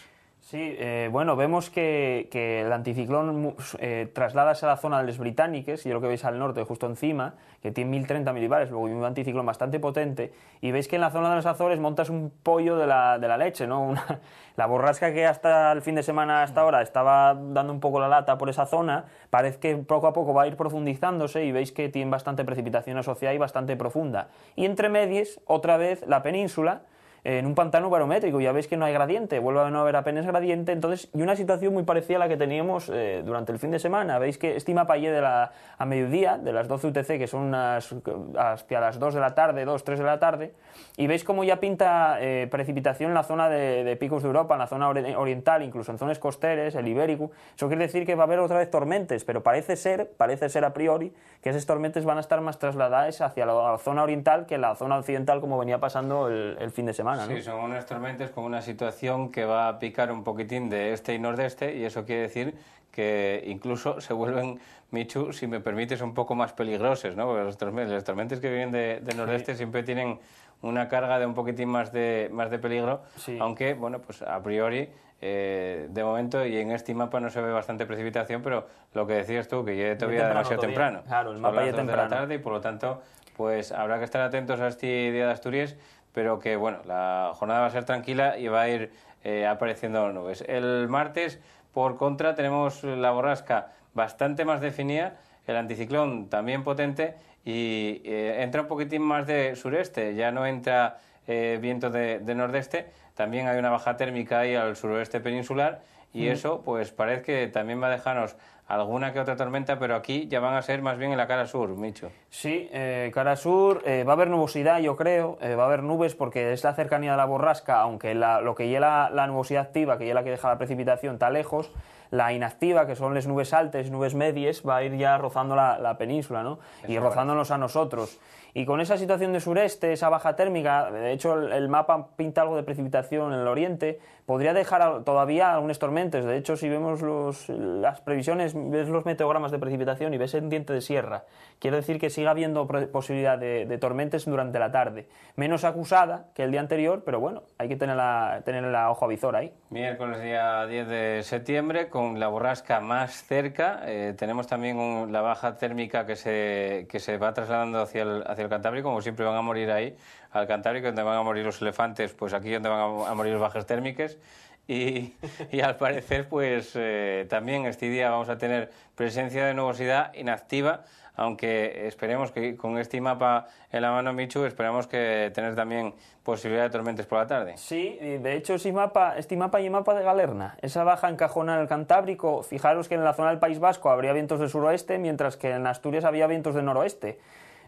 Speaker 1: Sí, eh, bueno, vemos que, el anticiclón eh, traslada a la zona de los británicos, y lo que veis al norte, justo encima, que tiene 1030 milibares, luego un anticiclón bastante potente, y veis que en la zona de los Azores montas un pollo de la, leche, ¿no? la borrasca que hasta el fin de semana, hasta ahora, estaba dando un poco la lata por esa zona, parece que poco a poco va a ir profundizándose y veis que tiene bastante precipitación asociada y bastante profunda. Y entre medias, otra vez, la península, en un pantano barométrico, ya veis que no hay gradiente, vuelve a no haber apenas gradiente, entonces, y una situación muy parecida a la que teníamos eh, durante el fin de semana, veis que este mapa de la, a mediodía, de las 12 UTC, que son hasta las 2 de la tarde, 2, 3 de la tarde, y veis cómo ya pinta eh, precipitación en la zona de, picos de Europa, en la zona oriental, incluso en zonas costeras, el Ibérico. Eso quiere decir que va a haber otra vez tormentes, pero parece ser, parece ser a priori, que esas tormentes van a estar más trasladadas hacia la, zona oriental que la zona occidental, como venía pasando el, fin de semana. Sí, son unas tormentes con una
Speaker 2: situación que va a picar un poquitín de este y nordeste, y eso quiere decir que incluso se vuelven, Michu, si me permites, un poco más peligrosas, ¿no? Porque tormentes, las tormentas que vienen de nordeste siempre tienen una carga de un poquitín más de, más de peligro, aunque, bueno, pues a priori, eh, de momento, y en este mapa no se ve bastante precipitación, pero lo que decías tú, que ya todavía demasiado temprano. Claro, el mapa ya temprano. De la tarde y por lo tanto, pues habrá que estar atentos a este día de Asturias, pero que, bueno, la jornada va a ser tranquila y va a ir eh, apareciendo nubes. El martes, por contra, tenemos la borrasca bastante más definida, el anticiclón también potente y eh, entra un poquitín más de sureste, ya no entra eh, viento de, nordeste, también hay una baja térmica ahí al suroeste peninsular y eso pues parece que también va a dejarnos alguna que otra tormenta, pero aquí ya van a ser más bien en la cara sur, Micho.
Speaker 1: Sí, eh, cara sur, eh, va a haber nubosidad, yo creo, eh, va a haber nubes porque es la cercanía de la borrasca, aunque lo que hiela la nubosidad activa, que la que deja la precipitación, está lejos, la inactiva, que son las nubes altas, nubes medias, va a ir ya rozando la, península, ¿no? y rozándonos a nosotros. Y con esa situación de sureste, esa baja térmica, de hecho el mapa pinta algo de precipitación en el oriente, podría dejar todavía algunas tormentas. De hecho, si vemos las previsiones, ves los meteogramas de precipitación y ves el diente de sierra, Quiero decir que sigue habiendo posibilidad de, de tormentes durante la tarde. Menos acusada que el día anterior, pero bueno, hay que tener la, tener la ojo a visor ahí.
Speaker 2: Miércoles día 10 de septiembre, con la borrasca más cerca. Eh, tenemos también la baja térmica que se, se va trasladando hacia el, hacia el Cantábrico, como siempre van a morir ahí al Cantábrico, donde van a morir los elefantes, pues aquí donde van a, morir los bajas térmicas. Y, al parecer, pues eh, también este día vamos a tener presencia de nubosidad inactiva, aunque esperemos que con este mapa en la mano,
Speaker 1: Michu, esperamos que tener también posibilidad de tormentas por la tarde. Sí, de hecho, este mapa, este mapa y el mapa de Galerna, esa baja encajona en el Cantábrico, fijaros que en la zona del País Vasco habría vientos de suroeste, mientras que en Asturias había vientos de noroeste.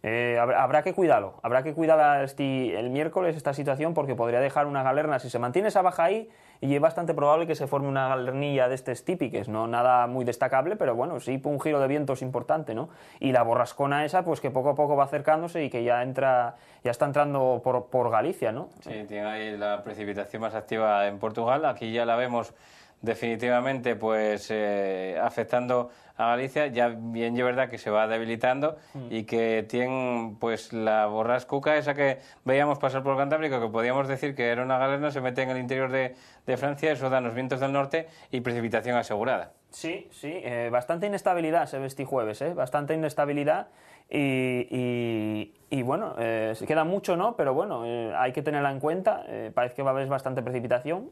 Speaker 1: Eh, habrá que cuidarlo, habrá que cuidar el miércoles esta situación porque podría dejar una galerna. Si se mantiene esa baja ahí, y es bastante probable que se forme una galernilla de estos típicos. ¿no? Nada muy destacable, pero bueno, sí un giro de vientos importante, ¿no? Y la borrascona esa, pues que poco a poco va acercándose y que ya entra, ya está entrando por, Galicia, ¿no?
Speaker 2: Sí, tiene ahí la precipitación más activa en Portugal, aquí ya la vemos definitivamente pues eh, afectando a Galicia, ya bien de verdad que se va debilitando mm. y que tiene pues la borrascuca esa que veíamos pasar por Cantábrico, que podíamos decir que era una galerna, se mete en el interior de,
Speaker 1: Francia, eso da los vientos
Speaker 2: del norte y precipitación asegurada.
Speaker 1: Sí, sí, eh, bastante inestabilidad se ve este jueves, ¿eh? bastante inestabilidad y, bueno, eh, queda mucho, ¿no? Pero bueno, eh, hay que tenerla en cuenta, parece que va a haber bastante precipitación,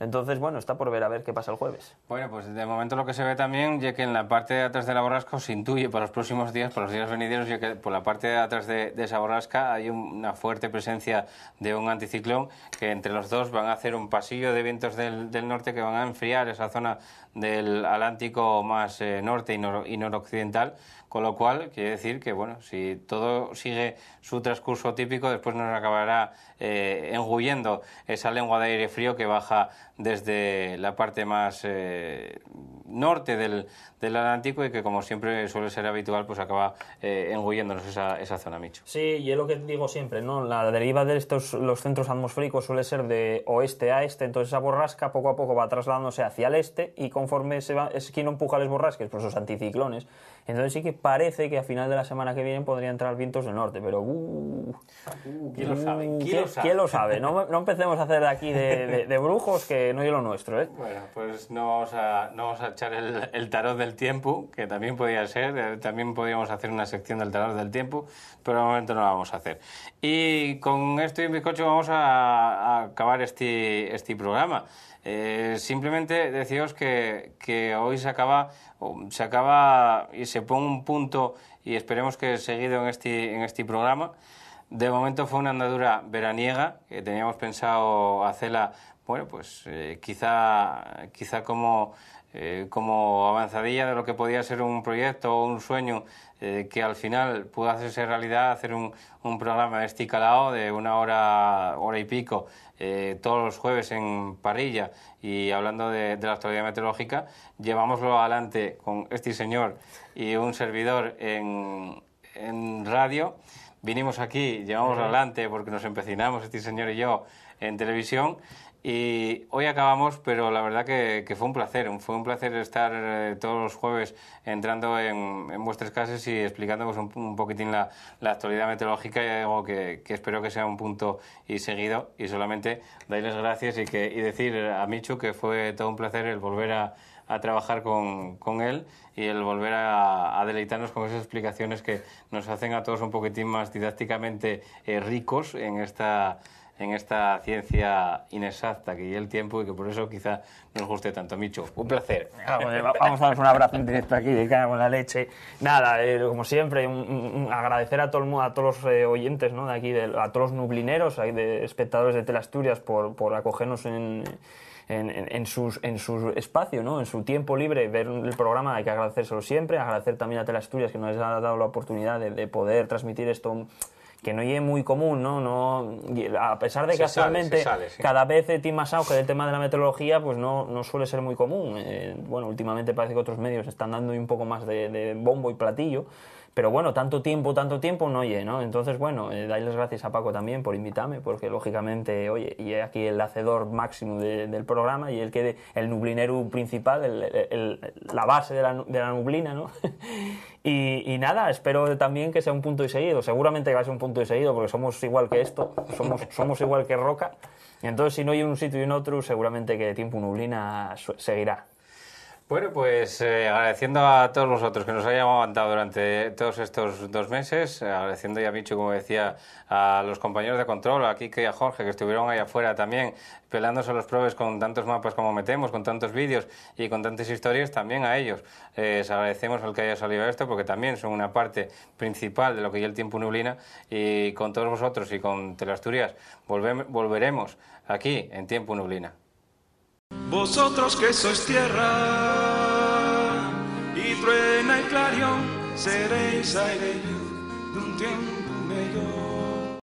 Speaker 1: entonces, bueno, está por ver a ver qué pasa el jueves.
Speaker 2: Bueno, pues de momento lo que se ve también, ya que en la parte de atrás de la borrasca se intuye para los próximos días, para los días venideros, ya que por la parte de atrás de, esa borrasca hay una fuerte presencia de un anticiclón que entre los dos van a hacer un pasillo de vientos del, norte que van a enfriar esa zona del Atlántico más eh, norte y noroccidental con lo cual, quiere decir que, bueno, si todo sigue su transcurso típico, después nos acabará eh, engullendo esa lengua de aire frío que baja desde la parte más eh, norte del, Atlántico y que, como siempre suele ser habitual, pues acaba eh, engulléndonos esa, zona, Micho.
Speaker 1: Sí, y es lo que digo siempre, ¿no? La deriva de estos los centros atmosféricos suele ser de oeste a este, entonces esa borrasca poco a poco va trasladándose hacia el este y conforme se va, es quien empuja las borrascas, por pues los anticiclones, entonces sí que parece que a final de la semana que viene podría entrar vientos del norte, pero... Uh, uh, uh, ¿quién, lo sabe? ¿Quién, lo sabe? No, no empecemos a hacer de aquí de, brujos,
Speaker 2: que no es lo nuestro, ¿eh? Bueno, pues no vamos a, no echar el, tarot del tiempo, que también podía ser, eh, también podríamos hacer una sección del tarot del tiempo, pero de momento no la vamos a hacer. Y con esto y un bizcocho vamos a, a acabar este, este programa. Eh, simplemente deciros que, hoy se acaba, se acaba y se pone un punto y esperemos que seguido en este, este programa. De momento fue una andadura veraniega que teníamos pensado hacerla, bueno, pues eh, quizá, quizá eh, como, avanzadilla de lo que podía ser un proyecto o un sueño que al final pudo hacerse realidad, hacer un, programa de este de una hora, hora y pico eh, todos los jueves en parrilla y hablando de, la actualidad meteorológica, llevámoslo adelante con este señor y un servidor en, radio. Vinimos aquí, llevámoslo adelante porque nos empecinamos, este señor y yo, en televisión. Y hoy acabamos, pero la verdad que, fue un placer. Fue un placer estar eh, todos los jueves entrando en, vuestras casas y explicándoos un, poquitín la, actualidad meteorológica y algo que, espero que sea un punto y seguido. Y solamente darles gracias y, que, y decir a Michu que fue todo un placer el volver a, trabajar con, con, él y el volver a, deleitarnos con esas explicaciones que nos hacen a todos un poquitín más didácticamente eh, ricos en esta en esta ciencia inexacta que lleva el tiempo y que por eso quizá nos guste tanto. Micho, un placer. Ah, pues, eh, vamos a dar un abrazo en
Speaker 1: directo aquí, de cara con la leche. Nada, eh, como siempre, agradecer a, todo, a todos los eh, oyentes ¿no? de aquí, de, a todos los nublineros, de espectadores de Telasturias por, por acogernos en... sus, en su espacio, ¿no? en su tiempo libre, ver el programa, hay que agradecérselo siempre, agradecer también a Asturias... que nos ha dado la oportunidad de poder transmitir esto que no es muy común, ¿no? a pesar de que cada vez tiene más auge del tema de la meteorología, pues no, suele ser muy común. Eh, bueno, últimamente parece que otros medios están dando un poco más de bombo y platillo. Pero bueno, tanto tiempo, tanto tiempo no oye, ¿no? Entonces, bueno, eh, dais las gracias a Paco también por invitarme, porque lógicamente, oye, y aquí el hacedor máximo del programa y el que el nublinero principal, el, la base de la, de la nublina, ¿no? y, nada, espero también que sea un punto y seguido. Seguramente que va a ser un punto y seguido, porque somos igual que esto, somos, somos igual que Roca. Entonces, si no hay un sitio y en otro, seguramente que tiempo nublina seguirá.
Speaker 2: Bueno, pues eh, agradeciendo a todos vosotros que nos hayan aguantado durante todos estos dos meses, eh, agradeciendo ya a como decía, a los compañeros de control, aquí Kike y Jorge, que estuvieron ahí afuera también, pelándose los probes con tantos mapas como metemos, con tantos vídeos y con tantas historias, también a ellos. les agradecemos al que haya salido esto, porque también son una parte principal de lo que es el tiempo nublina, y con todos vosotros y con Teleasturias volveremos aquí en tiempo nublina.
Speaker 1: Vosotros que sois tierra y truena el clarión, seréis aire de un tiempo mejor.